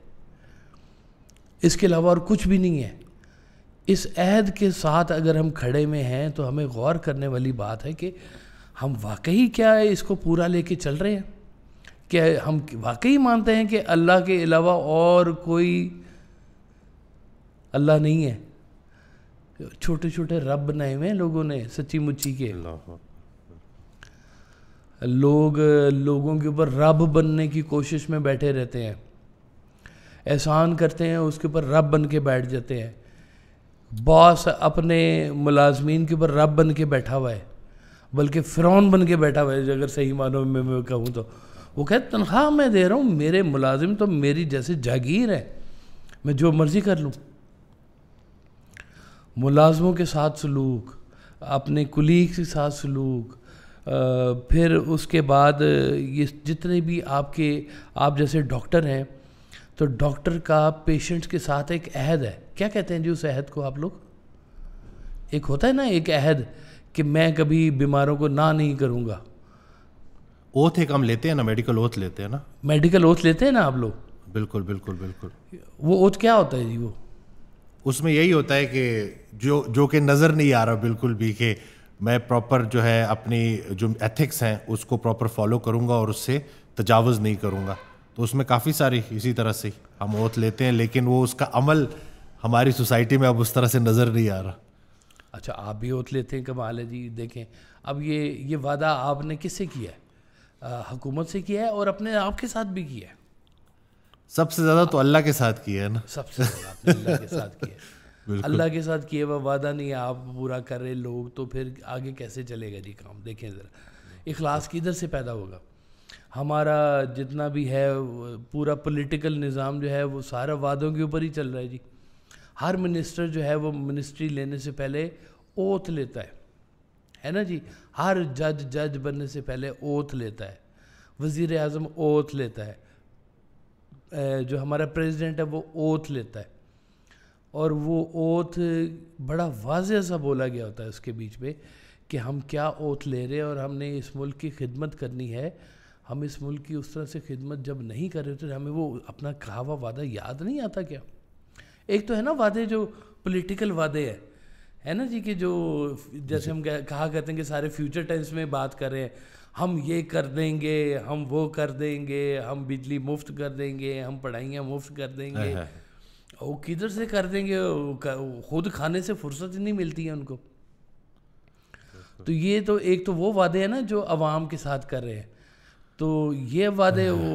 इसके अलावा और कुछ भी नहीं है इस अहद के साथ अगर हम खड़े में हैं तो हमें गौर करने वाली बात है कि हम वाकई क्या है इसको पूरा लेके चल रहे हैं क्या हम वाकई मानते हैं कि अल्लाह के अलावा और कोई अल्लाह नहीं है छोटे छोटे रब बनाए हुए हैं लोगों ने सच्ची मुच्ची के लोग लोगों के ऊपर रब बनने की कोशिश में बैठे रहते हैं एहसान करते हैं उसके ऊपर रब बन के बैठ जाते हैं बॉस अपने मुलाजमीन के ऊपर रब बन के बैठा हुआ है बल्कि फ़िरौन बन के बैठा हुआ है अगर सही मानो में मैं कहूँ तो वो कहे तनख्वाह मैं दे रहा हूँ मेरे मुलाजिम तो मेरी जैसे जागीर है मैं जो मर्ज़ी कर लूँ मुलाजमों के साथ सलूक अपने कुलीग के साथ सलूक फिर उसके बाद ये जितने भी आपके आप जैसे डॉक्टर हैं तो डॉक्टर का पेशेंट्स के साथ एक अहद है क्या कहते हैं जी उस अहद को आप लोग एक होता है ना एक अहद कि मैं कभी बीमारों को ना नहीं करूँगा
ओथ एक हम लेते हैं ना मेडिकल ओथ लेते हैं ना मेडिकल ओथ लेते हैं ना आप लोग बिल्कुल बिल्कुल बिल्कुल वो ओथ क्या होता है जी वो उसमें यही होता है कि जो जो कि नज़र नहीं आ रहा बिल्कुल भी कि मैं प्रॉपर जो है अपनी जो एथिक्स हैं उसको प्रॉपर फॉलो करूँगा और उससे तजावज़ नहीं करूँगा तो उसमें काफ़ी सारी इसी तरह से हम ओथ लेते हैं लेकिन वो उसका अमल हमारी सोसाइटी में अब उस तरह से नज़र नहीं आ रहा
अच्छा आप भी ओथ लेते हैं कमाल है जी देखें अब ये ये वादा आपने किससे किया है हुकूमत से किया है और अपने आप के साथ भी किया है
सबसे ज़्यादा तो अल्लाह के साथ किया है ना सबसे ज़्यादा अल्लाह के साथ किया अल्लाह
के साथ किए वादा नहीं आप पूरा कर रहे लोग तो फिर आगे कैसे चलेगा जी काम देखें ज़रा इखलास किधर से पैदा होगा हमारा जितना भी है पूरा पॉलिटिकल निज़ाम जो है वो सारा वादों के ऊपर ही चल रहा है जी हर मिनिस्टर जो है वो मिनिस्ट्री लेने से पहले ओथ लेता है है ना जी हर जज जज बनने से पहले ओथ लेता है वज़ी अजम ओथ लेता है जो हमारा प्रेसिडेंट है वो ओथ लेता है और वो ओथ बड़ा वाज सा बोला गया होता है उसके बीच में कि हम क्या ओथ ले रहे हैं और हमने इस मुल्क की खिदमत करनी है हम इस मुल्क की उस तरह से खिदमत जब नहीं कर रहे तो हमें वो अपना कहा हुआ वादा याद नहीं आता क्या एक तो है ना वादे जो पॉलिटिकल वादे हैं है ना जी कि जो जैसे हम कहा करते हैं कि सारे फ्यूचर टाइम्स में बात कर रहे हैं हम ये कर देंगे हम वो कर देंगे हम बिजली मुफ्त कर देंगे हम पढ़ाइयाँ मुफ्त कर देंगे हाँ, हाँ, हाँ। वो किधर से कर देंगे खुद खाने से फुर्सत ही नहीं मिलती है उनको तो ये तो एक तो वो वादे हैं ना जो अवाम के साथ कर रहे हैं तो ये वादे वो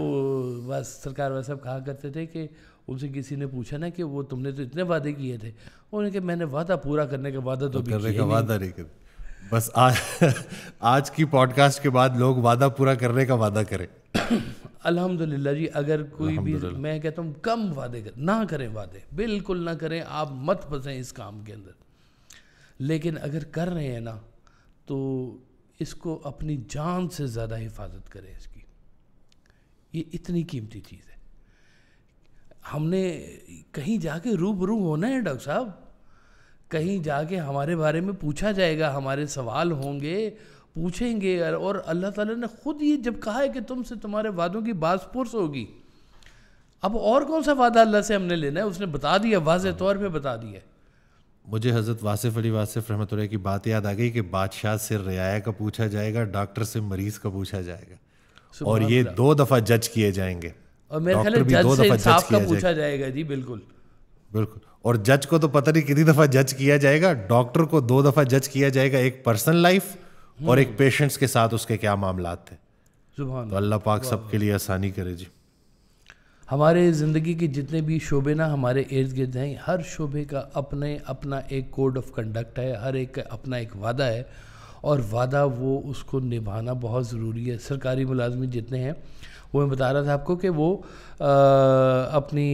बस सरकार सब कहा करते थे कि उनसे किसी ने पूछा ना कि वो तुमने तो इतने वादे किए थे उन्होंने कहा मैंने वादा पूरा करने का वादा तो करने का वादा
नहीं कर बस आज आज की पॉडकास्ट के बाद लोग वादा पूरा करने का वादा करें
अल्हम्दुलिल्लाह जी अगर कोई भी मैं कहता हूँ कम वादे कर ना करें वादे बिल्कुल ना करें आप मत फंसें इस काम के अंदर लेकिन अगर कर रहे हैं ना तो इसको अपनी जान से ज़्यादा हिफाजत करें इसकी ये इतनी कीमती चीज़ है हमने कहीं जाके रूबरू होना है डॉक्टर साहब कहीं जाके हमारे बारे में पूछा जाएगा हमारे सवाल होंगे पूछेंगे और अल्लाह ताला ने खुद ये जब कहा है कि तुमसे तुम्हारे वादों की बात पुरस होगी अब और कौन सा वादा अल्लाह से हमने लेना है उसने बता दिया वाज हाँ। तौर पर
बता दिया मुझे हज़रत वासिफ अली वासिफ रहमत की बात याद आ गई कि बादशाह से रियाया का पूछा जाएगा डॉक्टर से मरीज़ का पूछा जाएगा और ये दो दफ़ा जज किए जाएंगे और मेरे ख्याल जज से इंसाफ का पूछा
जाएगा जी बिल्कुल
बिल्कुल और जज को तो पता नहीं कितनी दफा जज किया जाएगा डॉक्टर को दो दफा जज किया जाएगा एक पर्सनल लाइफ और एक पेशेंट्स हम्म। के साथ उसके क्या मामला थे तो अल्लाह पाक सबके लिए आसानी करे जी
हमारे ज़िंदगी के जितने भी शोबे ना हमारे इर्द गिर्द हैं हर शोबे का अपने अपना एक कोड ऑफ कंडक्ट है हर एक का अपना एक वादा है और वादा वो उसको निभाना बहुत ज़रूरी है सरकारी मुलाजमी जितने हैं वो मैं बता रहा था आपको कि वो आ, अपनी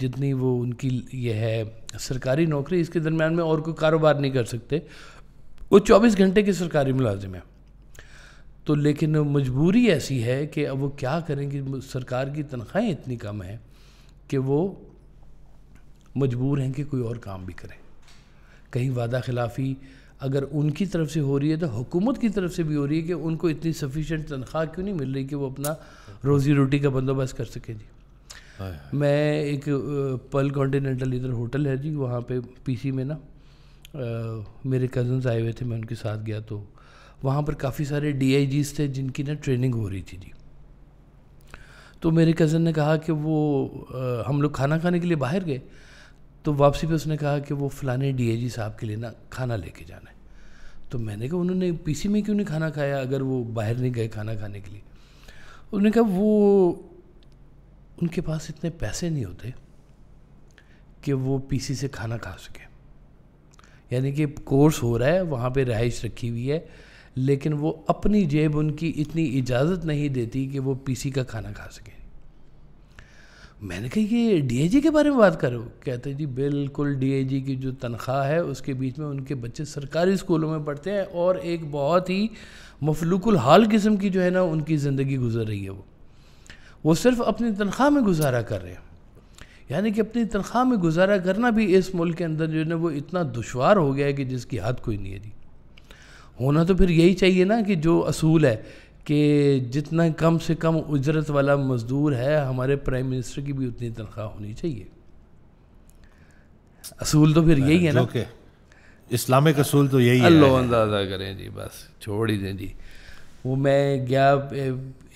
जितनी वो उनकी ये है सरकारी नौकरी इसके दरमियान में और कोई कारोबार नहीं कर सकते वो चौबीस घंटे के सरकारी मुलाजिम है तो लेकिन मजबूरी ऐसी है कि अब वो क्या करें कि सरकार की तनख्वाहें इतनी कम हैं कि वो मजबूर हैं कि कोई और काम भी करें कहीं वादा खिलाफ़ी अगर उनकी तरफ से हो रही है तो हुकूमत की तरफ से भी हो रही है कि उनको इतनी सफिशेंट तनख्वाह क्यों नहीं मिल रही कि वो अपना रोज़ी रोटी का बंदोबस्त कर सके जी मैं एक पल कॉन्टीनेंटल इधर होटल है जी वहाँ पे पीसी में ना आ, मेरे कज़न्स आए हुए थे मैं उनके साथ गया तो वहाँ पर काफ़ी सारे डी थे जिनकी ना ट्रेनिंग हो रही थी जी तो मेरे कज़न ने कहा कि वो आ, हम लोग खाना खाने के लिए बाहर गए तो वापसी पे उसने कहा कि वो फलाने डीएजी साहब के लिए ना खाना लेके जाना है तो मैंने कहा उन्होंने पीसी में क्यों नहीं खाना खाया अगर वो बाहर नहीं गए खाना खाने के लिए उन्होंने कहा वो उनके पास इतने पैसे नहीं होते कि वो पीसी से खाना खा सकें यानी कि कोर्स हो रहा है वहाँ पे रहाइश रखी हुई है लेकिन वो अपनी जेब उनकी इतनी इजाज़त नहीं देती कि वो पीसी का खाना खा सकें मैंने कहा ये डीएजी के बारे में बात करो कहते जी बिल्कुल डीएजी की जो तनख्वाह है उसके बीच में उनके बच्चे सरकारी स्कूलों में पढ़ते हैं और एक बहुत ही मफलूकुल हाल किस्म की जो है ना उनकी ज़िंदगी गुजर रही है वो वो सिर्फ अपनी तनख्वाह में गुजारा कर रहे हैं यानी कि अपनी तनख्वाह में गुजारा करना भी इस मुल्क के अंदर जो है ना वो इतना दुशवार हो गया है कि जिसकी हद कोई नहीं है जी होना तो फिर यही चाहिए ना कि जो असूल है कि जितना कम से कम उजरत वाला मज़दूर है हमारे प्राइम मिनिस्टर की भी उतनी तनख्वाह होनी चाहिए
असूल तो फिर यही है ना ओके इस्लामिक असूल तो यही है अंदाज़ा
करें जी बस छोड़ ही दें जी वो मैं गया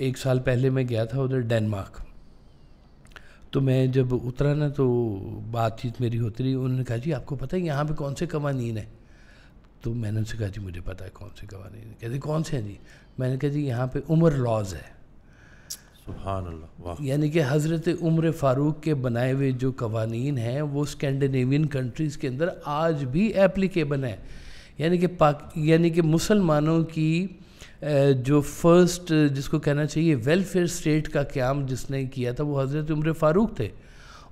एक साल पहले मैं गया था उधर डेनमार्क तो मैं जब उतरा ना तो बातचीत मेरी होती रही उन्होंने कहा जी आपको पता है यहाँ पे कौन से कवानीन है तो मैंने उनसे कहा जी मुझे पता है कौन से कवानी कहते कौन से हैं जी मैंने कहा जी यहाँ पे उम्र लॉज है यानी कि हज़रत उम्र फ़ारूक के बनाए हुए जो कवानीन हैं वो स्कैंडिनेवियन कंट्रीज़ के अंदर आज भी एप्लीकेबल हैं यानी कि पाक यानी कि मुसलमानों की जो फर्स्ट जिसको कहना चाहिए वेलफेयर स्टेट का क्याम जिसने किया था वो हज़रत उम्र फ़ारूक थे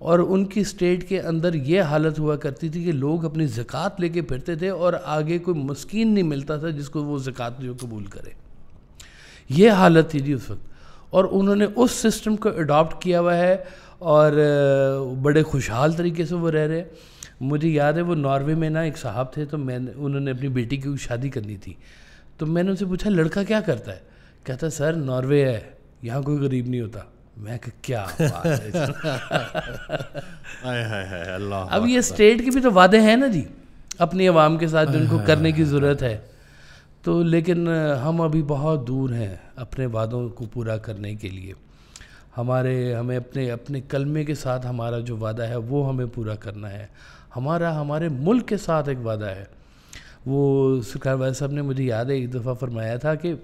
और उनकी स्टेट के अंदर ये हालत हुआ करती थी कि लोग अपनी ज़क़़त लेके फिरते थे और आगे कोई मस्किन नहीं मिलता था जिसको वो ज़क़़त जो कबूल करे ये हालत थी जी उस वक्त और उन्होंने उस सिस्टम को अडॉप्ट किया हुआ है और बड़े खुशहाल तरीके से वो रह रहे मुझे याद है वो नॉर्वे में ना एक साहब थे तो मैंने उन्होंने अपनी बेटी की शादी करनी थी तो मैंने उनसे पूछा लड़का क्या करता है कहता सर नॉर्वे है यहाँ कोई गरीब नहीं होता मैं क्या हाय हाय हाय अल्लाह अब ये स्टेट के भी तो वादे हैं ना जी अपनी आवाम के साथ जिनको हाँ, करने की हाँ, ज़रूरत हाँ। है तो लेकिन हम अभी बहुत दूर हैं अपने वादों को पूरा करने के लिए हमारे हमें अपने अपने कलमे के साथ हमारा जो वादा है वो हमें पूरा करना है हमारा हमारे मुल्क के साथ एक वादा है वो सरकार वाल साहब ने मुझे याद है एक दफ़ा फरमाया था कि आ,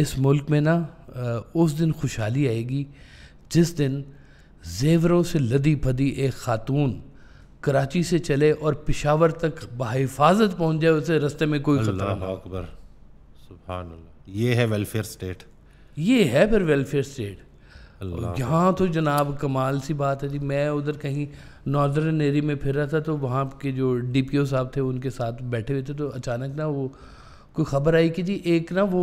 इस मुल्क में ना उस दिन खुशहाली आएगी जिस दिन जेवरों से लदी फदी एक खातून कराची से चले और पिशावर तक बाहिफाजत पहुंच
जाए उसे रस्ते में कोई अकबर ये है वेलफेयर स्टेट
ये है फिर वेलफेयर स्टेट यहाँ तो जनाब कमाल सी बात है जी मैं उधर कहीं नॉर्दर्न एरिया में फिर रहा था तो वहाँ के जो डी पी ओ साहब थे उनके साथ बैठे हुए थे तो अचानक ना वो कोई खबर आई कि जी एक ना वो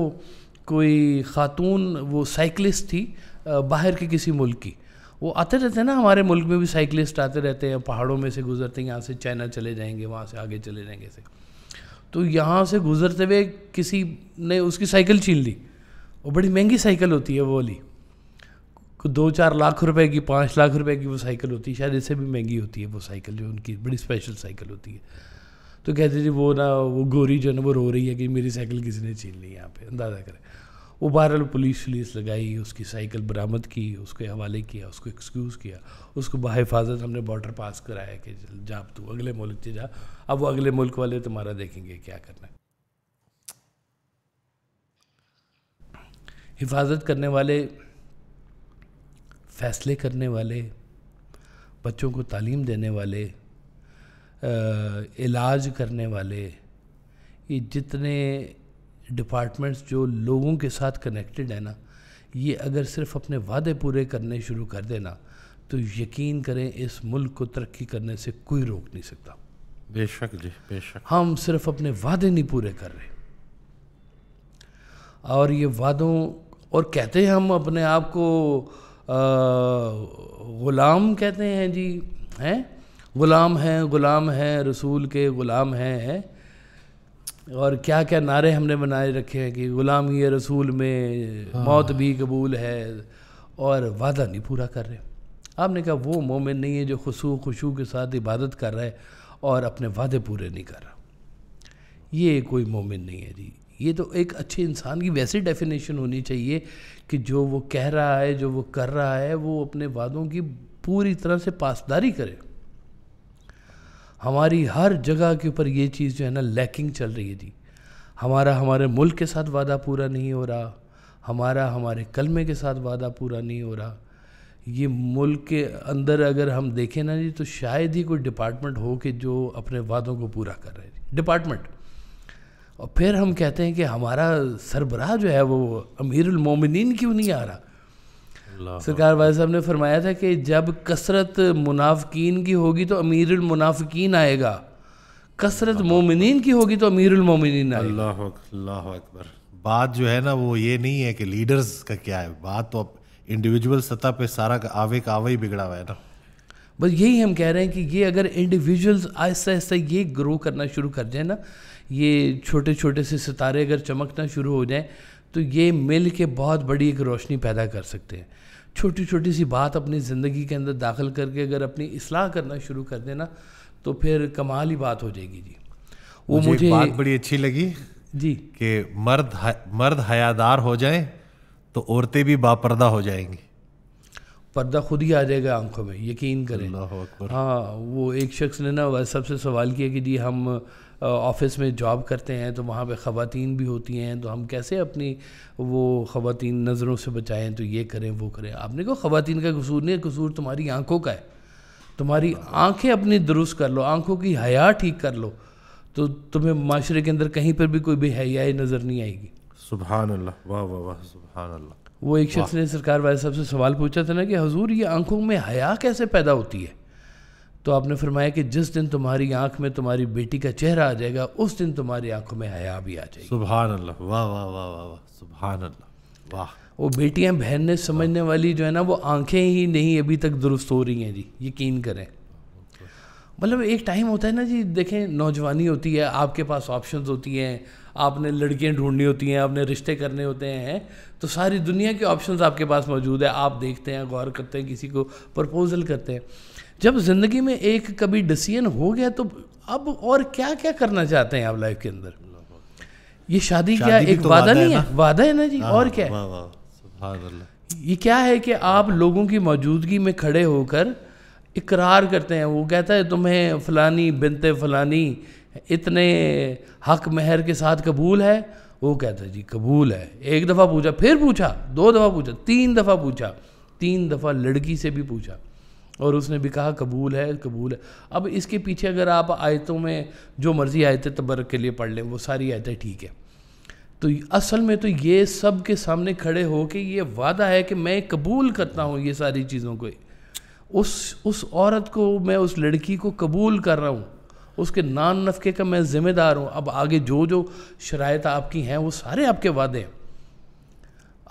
कोई ख़ातून वो साइकिलिस्ट थी बाहर के किसी मुल्क की वो आते रहते हैं ना हमारे मुल्क में भी साइकिलिस्ट आते रहते हैं पहाड़ों में से गुजरते हैं यहाँ से चाइना चले जाएंगे वहाँ से आगे चले जाएंगे ऐसे तो यहाँ से गुजरते हुए किसी ने उसकी साइकिल छीन ली और बड़ी महंगी साइकिल होती है वो वाली दो चार लाख रुपए की पाँच लाख रुपए की वो साइकिल होती है शायद इससे भी महंगी होती है वो साइकिल जो उनकी बड़ी स्पेशल साइकिल होती है तो कहते जी वो ना वो गोरी जो है ना वो रो रही है कि मेरी साइकिल किसी ने छीन ली यहाँ पे अंदाज़ा करें वो बहरहाल पुलिस शुलिस लगाई उसकी साइकिल बरामद की उसके हवाले किया उसको एक्सक्यूज़ किया उसको बाहिफाजत हमने बॉर्डर पास कराया कि जा तू अगले मुल्क से जा अब वो अगले मुल्क वाले तुम्हारा देखेंगे क्या करना है हिफाजत करने वाले फैसले करने वाले बच्चों को तालीम देने वाले इलाज करने वाले ये जितने डिपार्टमेंट्स जो लोगों के साथ कनेक्टेड है ना ये अगर सिर्फ अपने वादे पूरे करने शुरू कर देना तो यकीन करें इस मुल्क को तरक्की करने से कोई रोक नहीं सकता
बेशक जी बेशक
हम सिर्फ अपने वादे नहीं पूरे कर रहे और ये वादों और कहते हैं हम अपने आप को ग़ुलाम कहते हैं जी हैं ग़ुलाम हैं ग़ुलाम हैं रसूल के ग़ुलाम हैं और क्या क्या नारे हमने बनाए रखे हैं कि ग़ुलाम ये रसूल में हाँ। मौत भी कबूल है और वादा नहीं पूरा कर रहे आपने कहा वो मोमिन नहीं है जो खसू खुशू के साथ इबादत कर रहा है और अपने वादे पूरे नहीं कर रहा ये कोई मोमिन नहीं है जी ये तो एक अच्छे इंसान की वैसी डेफिनेशन होनी चाहिए कि जो वो कह रहा है जो वो कर रहा है वो अपने वादों की पूरी तरह से पासदारी करे हमारी हर जगह के ऊपर ये चीज़ जो है ना लैकिंग चल रही है जी हमारा हमारे मुल्क के साथ वादा पूरा नहीं हो रहा हमारा हमारे कलमे के साथ वादा पूरा नहीं हो रहा ये मुल्क के अंदर अगर हम देखें ना जी तो शायद ही कोई डिपार्टमेंट हो के जो अपने वादों को पूरा कर रहे हैं डिपार्टमेंट और फिर हम कहते हैं कि हमारा सरबराह जो है वो अमीरुल मोमिनीन क्यों नहीं आ रहा सरकार वाले साहब ने फरमाया था कि जब कसरत मुनाफिकीन की होगी तो अमीर मुनाफिकीन आएगा
कसरत मोमिन की होगी तो अमीर मोमिन आएगा अल्लाह अकबर बात जो है ना वो ये नहीं है कि लीडर्स का क्या है बात तो इंडिविजुअल सतह पे सारा आवे का आवे ही बिगड़ा हुआ है ना बस यही
हम कह रहे हैं कि ये अगर इंडिविजुअल्स आहिस्ता आहिस्ता ये ग्रो करना शुरू कर जाए ना ये छोटे छोटे से सितारे अगर चमकना शुरू हो जाए तो ये मिल के बहुत बड़ी एक रोशनी पैदा कर सकते हैं छोटी छोटी सी बात अपनी ज़िंदगी के अंदर दाखिल करके अगर अपनी इसलाह करना शुरू कर देना तो फिर कमाल ही बात हो जाएगी जी
वो मुझे, मुझे बात बड़ी अच्छी लगी जी कि मर्द मर्द हयादार हो जाए तो औरतें भी बापर्दा हो जाएंगी
पर्दा खुद ही आ जाएगा आंखों में यकीन करें हाँ वो एक शख्स ने ना सबसे सवाल किया कि जी हम ऑफिस में जॉब करते हैं तो वहाँ पे ख़वातीन भी होती हैं तो हम कैसे अपनी वो ख़वातीन नज़रों से बचाएं तो ये करें वो करें आपने कहा ख़वातीन का कसूर नहीं कसूर तुम्हारी आंखों का है तुम्हारी आंखें अपनी दुरुस्त कर लो आंखों की हया ठीक कर लो तो तुम्हें माशरे के अंदर कहीं पर भी कोई बेहयाई नज़र नहीं आएगी
सुबह अल्लाह वाह वाह वाह सुबहान अल्लाह वो एक शख्स
ने सरकार वाले साहब से सवाल पूछा था ना कि हजूर ये आंखों में हया कैसे पैदा होती है तो आपने फरमाया कि जिस दिन तुम्हारी आंख में तुम्हारी बेटी का चेहरा आ जाएगा उस दिन तुम्हारी आंखों में हया भी आ जाएगी
सुबह वाह वाह वाह वाह वाह सुबह वाह वो बेटियां
बहन समझने वाली जो है ना वो आंखें ही नहीं अभी तक दुरुस्त हो रही हैं जी यकीन करें मतलब एक टाइम होता है ना जी देखें नौजवानी होती है आपके पास ऑप्शंस होती हैं आपने लड़कियाँ ढूंढनी होती हैं आपने रिश्ते करने होते हैं तो सारी दुनिया के ऑप्शंस आपके पास मौजूद है आप देखते हैं गौर करते हैं किसी को प्रपोजल करते हैं जब ज़िंदगी में एक कभी डिसीजन हो गया तो अब और क्या क्या करना चाहते हैं आप लाइफ के अंदर ये शादी, क्या एक तो वादा नहीं है वादा है ना जी हाँ, और क्या ये क्या है कि आप लोगों की मौजूदगी में खड़े होकर इकरार करते हैं वो कहता है तुम्हें फलानी बिनते फलानी इतने हक महर के साथ कबूल है वो कहता है जी कबूल है एक दफ़ा पूछा फिर पूछा दो दफ़ा पूछा तीन दफ़ा पूछा तीन दफ़ा लड़की से भी पूछा और उसने भी कहा कबूल है कबूल है अब इसके पीछे अगर आप आयतों में जो मर्ज़ी आयतें तबरक के लिए पढ़ लें वो सारी आयतें ठीक है तो असल में तो ये सब के सामने खड़े हो के ये वादा है कि मैं कबूल करता हूँ ये सारी चीज़ों को उस उस औरत को मैं उस लड़की को कबूल कर रहा हूँ उसके नान नफके का मैं ज़िम्मेदार हूँ अब आगे जो जो शराय आपकी हैं वो सारे आपके वादे हैं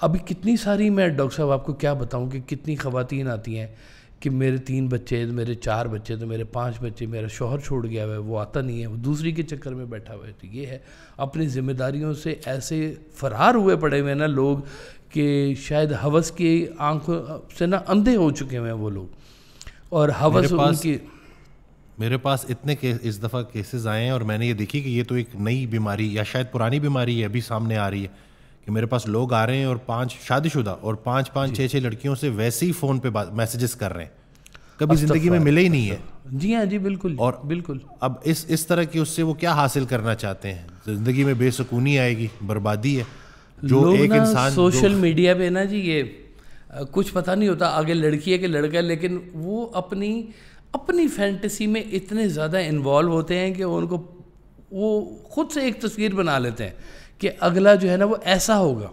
अभी कितनी सारी मैं डॉक्टर साहब आपको क्या बताऊँ कि कितनी खवतिन आती हैं कि मेरे तीन बच्चे मेरे चार बच्चे तो मेरे पांच बच्चे मेरा शोहर छोड़ गया है वो आता नहीं है वो दूसरी के चक्कर में बैठा हुआ है तो ये है अपनी जिम्मेदारियों से ऐसे फरार हुए पड़े हुए हैं ना लोग कि शायद हवस की आंखों से ना अंधे हो चुके हैं वो लोग और हवस उनकी
मेरे पास इतने केस इस दफ़ा केसेस आए हैं और मैंने ये देखी कि ये तो एक नई बीमारी या शायद पुरानी बीमारी है अभी सामने आ रही है कि मेरे पास लोग आ रहे हैं और पांच शादीशुदा और पांच पांच छः छः लड़कियों से वैसे ही फ़ोन पे बात मैसेजेस कर रहे हैं कभी अच्छा, ज़िंदगी में अच्छा, मिले ही नहीं अच्छा। है जी हाँ जी बिल्कुल और बिल्कुल अब इस इस तरह की उससे वो क्या हासिल करना चाहते हैं ज़िंदगी में बेसकूनी आएगी बर्बादी है जो एक इंसान सोशल
मीडिया पे ना जी ये कुछ पता नहीं होता आगे लड़की है कि लड़का है लेकिन वो अपनी अपनी फैंटेसी में इतने ज़्यादा इन्वॉल्व होते हैं कि उनको वो खुद से एक तस्वीर बना लेते हैं कि अगला जो है ना वो ऐसा होगा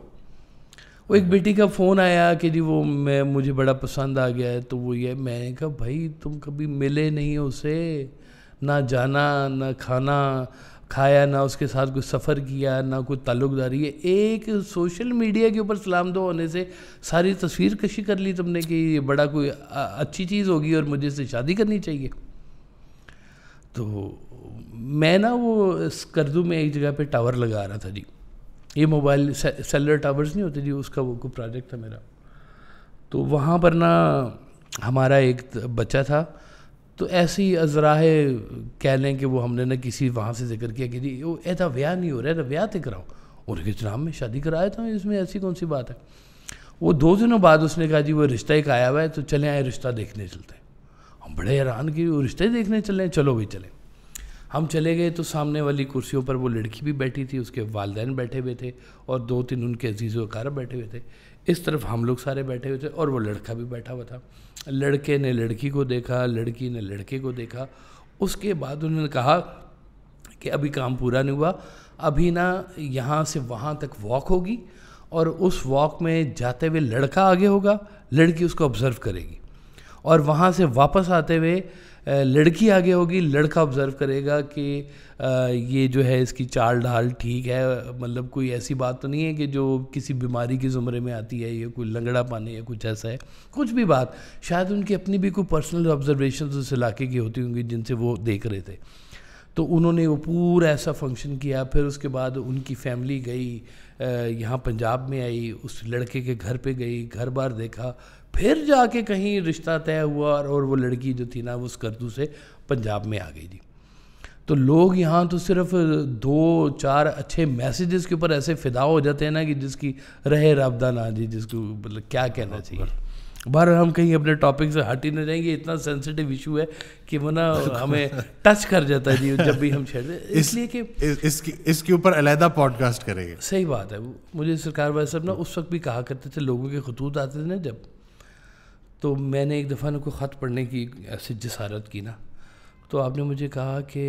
वो एक बेटी का फ़ोन आया कि जी वो मैं मुझे बड़ा पसंद आ गया है तो वो ये मैंने कहा भाई तुम कभी मिले नहीं उसे ना जाना ना खाना खाया ना उसके साथ कुछ सफ़र किया ना कोई ताल्लुकदारी है एक सोशल मीडिया के ऊपर सलाम दो तो होने से सारी तस्वीर कशी कर ली तुमने कि ये बड़ा कोई अच्छी चीज़ होगी और मुझे इससे शादी करनी चाहिए तो मैं ना वो स्कर्दू में एक जगह पे टावर लगा रहा था जी ये मोबाइल सेलर टावर्स नहीं होते जी उसका वो प्रोजेक्ट था मेरा तो वहाँ पर ना हमारा एक बच्चा था तो ऐसी अजराहे कह लें कि वो हमने ना किसी वहाँ से जिक्र किया कि जी वो ऐसा ब्याह नहीं हो रहा है ब्याह तो कराओ उन्होंने कहा में शादी कराया था इसमें ऐसी कौन सी बात है वो दो दिनों बाद उसने कहा जी वो रिश्ता एक आया हुआ है तो चले आए रिश्ता देखने चलते हैं हम बड़े हैरान कि वो रिश्ते देखने चले चलो भी चले हम चले गए तो सामने वाली कुर्सियों पर वो लड़की भी बैठी थी उसके वालदेन बैठे हुए थे और दो तीन उनके अजीज़ वकार बैठे हुए थे इस तरफ हम लोग सारे बैठे हुए थे और वो लड़का भी बैठा हुआ था लड़के ने लड़की को देखा लड़की ने लड़के को देखा उसके बाद उन्होंने कहा कि अभी काम पूरा नहीं हुआ अभी ना यहाँ से वहाँ तक वॉक होगी और उस वॉक में जाते हुए लड़का आगे होगा लड़की उसको ऑब्ज़र्व करेगी और वहाँ से वापस आते हुए लड़की आगे होगी लड़का ऑब्ज़र्व करेगा कि ये जो है इसकी चाल ढाल ठीक है मतलब कोई ऐसी बात तो नहीं है कि जो किसी बीमारी की ज़ुमरे में आती है या कोई लंगड़ा पाने या कुछ ऐसा है कुछ भी बात शायद उनकी अपनी भी कोई पर्सनल ऑब्जर्वेशन उस इलाके की होती होंगी जिनसे वो देख रहे थे तो उन्होंने वो पूरा ऐसा फंक्शन किया फिर उसके बाद उनकी फैमिली गई यहाँ पंजाब में आई उस लड़के के घर पे गई घर बार देखा फिर जाके कहीं रिश्ता तय हुआ और वो लड़की जो थी ना वो स्कर्दू से पंजाब में आ गई थी तो लोग यहाँ तो सिर्फ दो चार अच्छे मैसेजेस के ऊपर ऐसे फिदा हो जाते हैं ना कि जिसकी रहे रबदा ना जी जिसको मतलब क्या कहना चाहिए बहर हम कहीं अपने टॉपिक से हट ही ना जाएंगे इतना सेंसिटिव इशू है कि वो ना हमें टच कर जाता है जी जब भी हम छेड़ इसलिए
कि इसकी इसके ऊपर अलहदा पॉडकास्ट करेंगे
सही बात है मुझे सरकार भाई साहब ना उस वक्त भी कहा करते थे लोगों के खतूत आते थे ना जब तो मैंने एक दफ़ा उनको ख़त पढ़ने की ऐसी जसारत की ना तो आपने मुझे कहा कि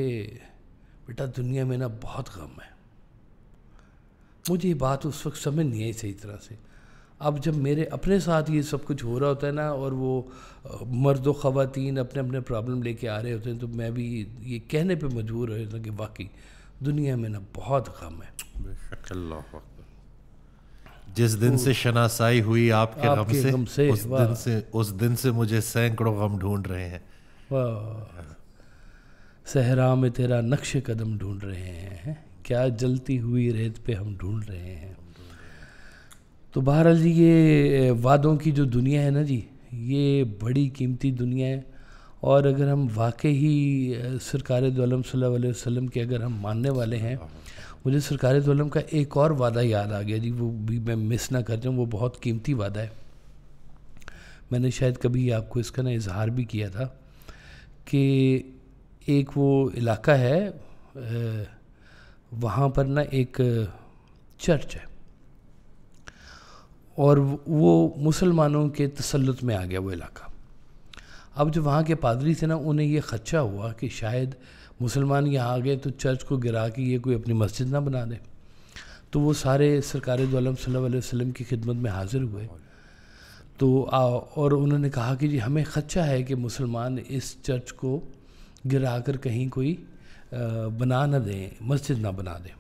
बेटा दुनिया में ना बहुत गम है मुझे ये बात उस वक्त समझ नहीं आई सही तरह से अब जब मेरे अपने साथ ये सब कुछ हो रहा होता है ना और वो मर्द व ख़वातीन अपने अपने प्रॉब्लम लेके आ रहे होते हैं तो मैं भी ये कहने पे मजबूर हो जाता कि वाकई दुनिया में ना बहुत गम
है जिस दिन से शनासाई हुई आपके, आपके गम से, गम से उस दिन से उस दिन से मुझे सैकड़ों गम ढूंढ रहे हैं
सहरा में तेरा नक्श कदम ढूंढ रहे हैं क्या जलती हुई रेत पे हम ढूंढ रहे हैं तो बहरहाल जी ये वादों की जो दुनिया है ना जी ये बड़ी कीमती दुनिया है और अगर हम वाकई ही सरकार दोलम सल्लल्लाहु के अगर हम मानने वाले हैं मुझे सरकार दोलम का एक और वादा याद आ गया जी वो भी मैं मिस ना कर जाऊँ वो बहुत कीमती वादा है मैंने शायद कभी आपको इसका ना इजहार भी किया था कि एक वो इलाका है वहाँ पर ना एक चर्च है और वो मुसलमानों के तसलुत में आ गया वो इलाका अब जो वहाँ के पादरी थे ना उन्हें ये खदशा हुआ कि शायद मुसलमान यहाँ आ गए तो चर्च को गिरा के ये कोई अपनी मस्जिद ना बना दे तो वो सारे सरकार दोलम वसल्लम की खिदमत में हाज़िर हुए तो आ, और उन्होंने कहा कि जी हमें खदशा है कि मुसलमान इस चर्च को गिरा कर कहीं कोई आ, बना ना दें मस्जिद ना बना दें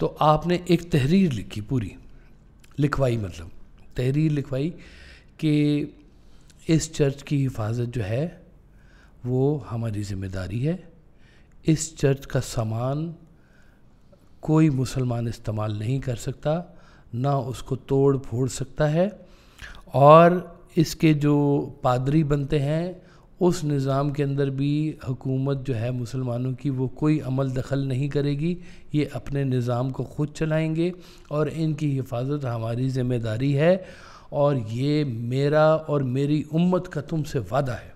तो आपने एक तहरीर लिखी पूरी लिखवाई मतलब तहरीर लिखवाई कि इस चर्च की हिफाजत जो है वो हमारी ज़िम्मेदारी है इस चर्च का सामान कोई मुसलमान इस्तेमाल नहीं कर सकता ना उसको तोड़ फोड़ सकता है और इसके जो पादरी बनते हैं उस निज़ाम के अंदर भी हुकूमत जो है मुसलमानों की वो कोई अमल दखल नहीं करेगी ये अपने निज़ाम को ख़ुद चलाएंगे और इनकी हिफाजत हमारी ज़िम्मेदारी है और ये मेरा और मेरी उम्मत का तुमसे वादा है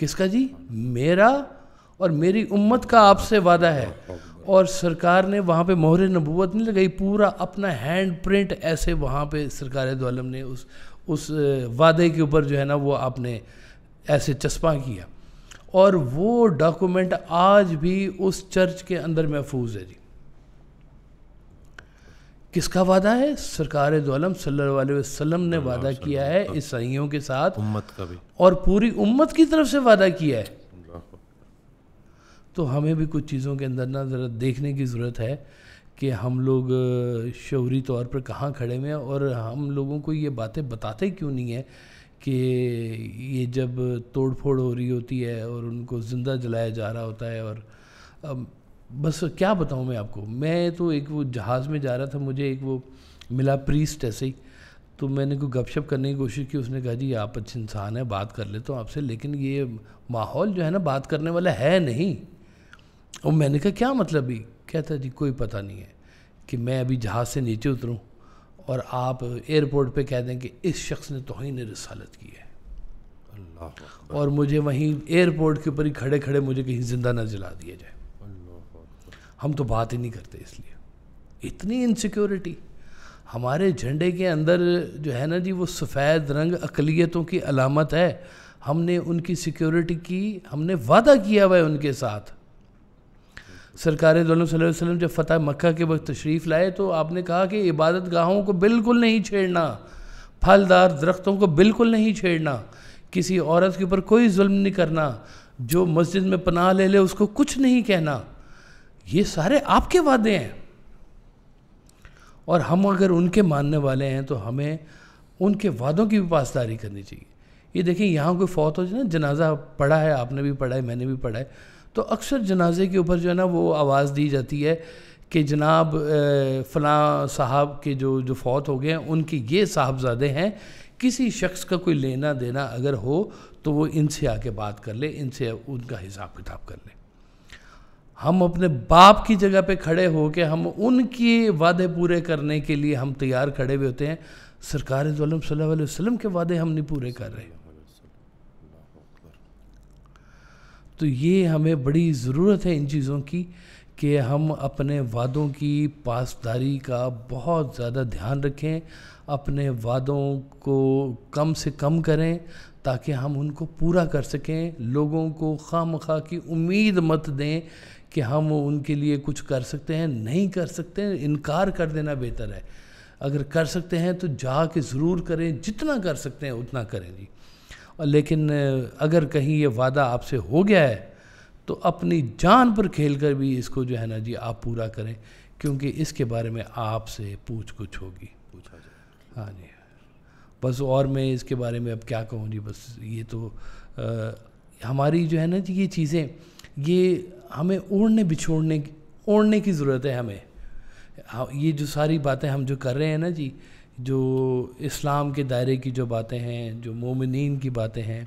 किसका जी मेरा और मेरी उम्मत का आपसे वादा है और सरकार ने वहाँ पे मोहर नबूत नहीं लगाई पूरा अपना हैंड प्रिंट ऐसे वहाँ पे सरकार दोलम ने उस उस वादे के ऊपर जो है ना वो आपने ऐसे चस्पा किया और वो डॉक्यूमेंट आज भी उस चर्च के अंदर महफूज है जी किसका वादा है सरकार दोलम सल्लल्लाहु वसल्लम ने वादा किया है ईसाइयों के साथ उम्मत का भी और पूरी उम्मत की तरफ से वादा किया है तो हमें भी कुछ चीज़ों के अंदर ना ज़रा देखने की ज़रूरत है कि हम लोग शौरी तौर पर कहाँ खड़े हुए हैं और हम लोगों को ये बातें बताते क्यों नहीं है कि ये जब तोड़ फोड़ हो रही होती है और उनको ज़िंदा जलाया जा रहा होता है और बस क्या बताऊँ मैं आपको मैं तो एक वो जहाज़ में जा रहा था मुझे एक वो मिला प्रीस्ट ऐसे ही तो मैंने कोई गपशप करने की कोशिश की उसने कहा जी आप अच्छे इंसान हैं बात कर लेता हूँ आपसे लेकिन ये माहौल जो है ना बात करने वाला है नहीं और मैंने कहा क्या मतलब भी कहता जी कोई पता नहीं है कि मैं अभी जहाज़ से नीचे उतरूँ और आप एयरपोर्ट पे कह दें कि इस शख्स ने तो ने रसालत की है अल्लाह और मुझे वहीं एयरपोर्ट के ऊपर ही खड़े खड़े मुझे कहीं ज़िंदा ना जला दिया जाए हम तो बात ही नहीं करते इसलिए इतनी इनसिक्योरिटी हमारे झंडे के अंदर जो है ना जी वो सफ़ेद रंग अकलीतों की अलामत है हमने उनकी सिक्योरिटी की हमने वादा किया हुआ है उनके साथ सरकार वसल्लम जब फतेह मक्का के वक्त तशरीफ़ लाए तो आपने कहा कि इबादत गाहों को बिल्कुल नहीं छेड़ना फलदार दरख्तों को बिल्कुल नहीं छेड़ना किसी औरत के ऊपर कोई जुल्म नहीं करना जो मस्जिद में पनाह ले ले उसको कुछ नहीं कहना ये सारे आपके वादे हैं और हम अगर उनके मानने वाले हैं तो हमें उनके वादों की भी पासदारी करनी चाहिए ये देखिए यहाँ कोई फौत हो जाए ना जनाजा पढ़ा है आपने भी पढ़ा है मैंने भी पढ़ा है तो अक्सर जनाजे के ऊपर जो है ना वो आवाज़ दी जाती है कि जनाब फ़लाँ साहब के जो जो फौत हो गए हैं उनके ये साहबजादे हैं किसी शख्स का कोई लेना देना अगर हो तो वो इनसे आके बात कर ले इनसे उनका हिसाब किताब कर ले हम अपने बाप की जगह पे खड़े हो के हम उनके वादे पूरे करने के लिए हम तैयार खड़े हुए होते हैं सरकार वसल्लम के वादे हम नहीं पूरे कर रहे तो ये हमें बड़ी ज़रूरत है इन चीज़ों की कि हम अपने वादों की पासदारी का बहुत ज़्यादा ध्यान रखें अपने वादों को कम से कम करें ताकि हम उनको पूरा कर सकें लोगों को खाम खा की उम्मीद मत दें कि हम उनके लिए कुछ कर सकते हैं नहीं कर सकते इनकार कर देना बेहतर है अगर कर सकते हैं तो जा के ज़रूर करें जितना कर सकते हैं उतना करें जी लेकिन अगर कहीं ये वादा आपसे हो गया है तो अपनी जान पर खेल कर भी इसको जो है ना जी आप पूरा करें क्योंकि इसके बारे में आपसे पूछ कुछ होगी पूछा जाए हाँ जी बस और मैं इसके बारे में अब क्या कहूँ जी बस ये तो आ, हमारी जो है ना जी ये चीज़ें ये हमें ओढ़ने बिछोड़ने ओढ़ने की ज़रूरत है हमें हाँ, ये जो सारी बातें हम जो कर रहे हैं ना जी जो इस्लाम के दायरे की जो बातें हैं जो मोमिन की बातें हैं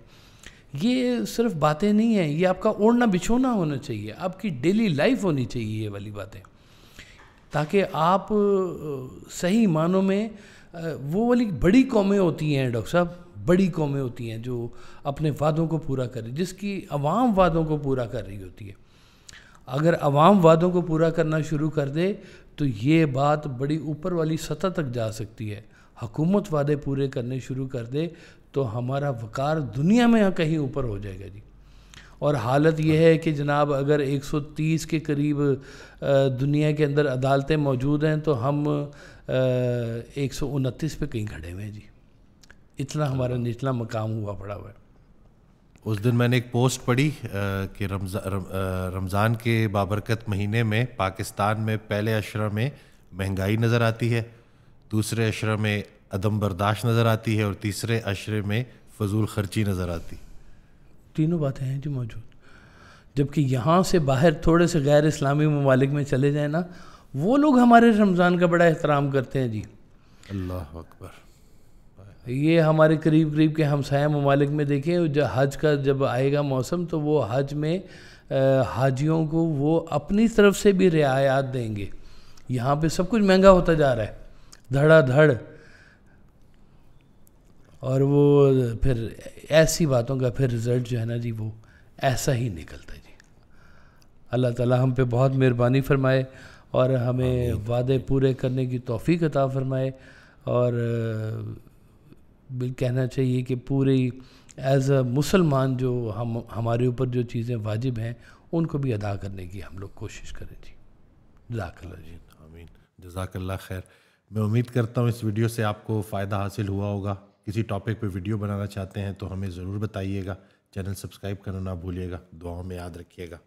ये सिर्फ बातें नहीं हैं ये आपका ओढ़ना बिछोना होना चाहिए आपकी डेली लाइफ होनी चाहिए ये वाली बातें ताकि आप सही मानों में वो वाली बड़ी कौमें होती हैं डॉक्टर साहब बड़ी कौमें होती हैं जो अपने वादों को पूरा कर रही जिसकी आवाम वादों को पूरा कर रही होती है अगर आवाम वादों को पूरा करना शुरू कर दे तो ये बात बड़ी ऊपर वाली सतह तक जा सकती है हकूमत वादे पूरे करने शुरू कर दे तो हमारा वकार दुनिया में कहीं ऊपर हो जाएगा जी और हालत यह है कि जनाब अगर 130 के करीब दुनिया के अंदर अदालतें मौजूद हैं तो हम एक सौ उनतीस पे कहीं खड़े हुए हैं जी इतना हमारा निचला मकाम हुआ पड़ा हुआ है
उस दिन मैंने एक पोस्ट पढ़ी कि रमज़ा रम, रमज़ान के बाबरकत महीने में पाकिस्तान में पहले अशरा में महंगाई नज़र आती है दूसरे अशर में अदम बर्दाश्त नज़र आती है और तीसरे अशरे में फजूल खर्ची नज़र आती
तीनों बातें हैं जी मौजूद जबकि यहाँ से बाहर थोड़े से गैर इस्लामी ममालिक में चले जाए ना वो लोग हमारे रमज़ान का बड़ा एहतराम करते हैं जी
अल्लाह अकबर
ये हमारे करीब करीब के हमसाया ममालिक में देखें जब हज का जब आएगा मौसम तो वो हज में हाजियों को वो अपनी तरफ से भी रियायात देंगे यहाँ पे सब कुछ महंगा होता जा रहा है धड़ा धड़ और वो फिर ऐसी बातों का फिर रिज़ल्ट जो है ना जी वो ऐसा ही निकलता है जी अल्लाह ताला हम पे बहुत मेहरबानी फरमाए और हमें वादे पूरे करने की तोफ़ी अता फरमाए और कहना चाहिए कि पूरे एज अ मुसलमान जो हम हमारे ऊपर जो चीज़ें वाजिब हैं उनको भी अदा करने की हम लोग कोशिश करें जी
जजाकल्ला जी आमीन जजाकल्ला खैर मैं उम्मीद करता हूँ इस वीडियो से आपको फ़ायदा हासिल हुआ होगा किसी टॉपिक पे वीडियो बनाना चाहते हैं तो हमें ज़रूर बताइएगा चैनल सब्सक्राइब करना ना भूलिएगा दुआओं में याद रखिएगा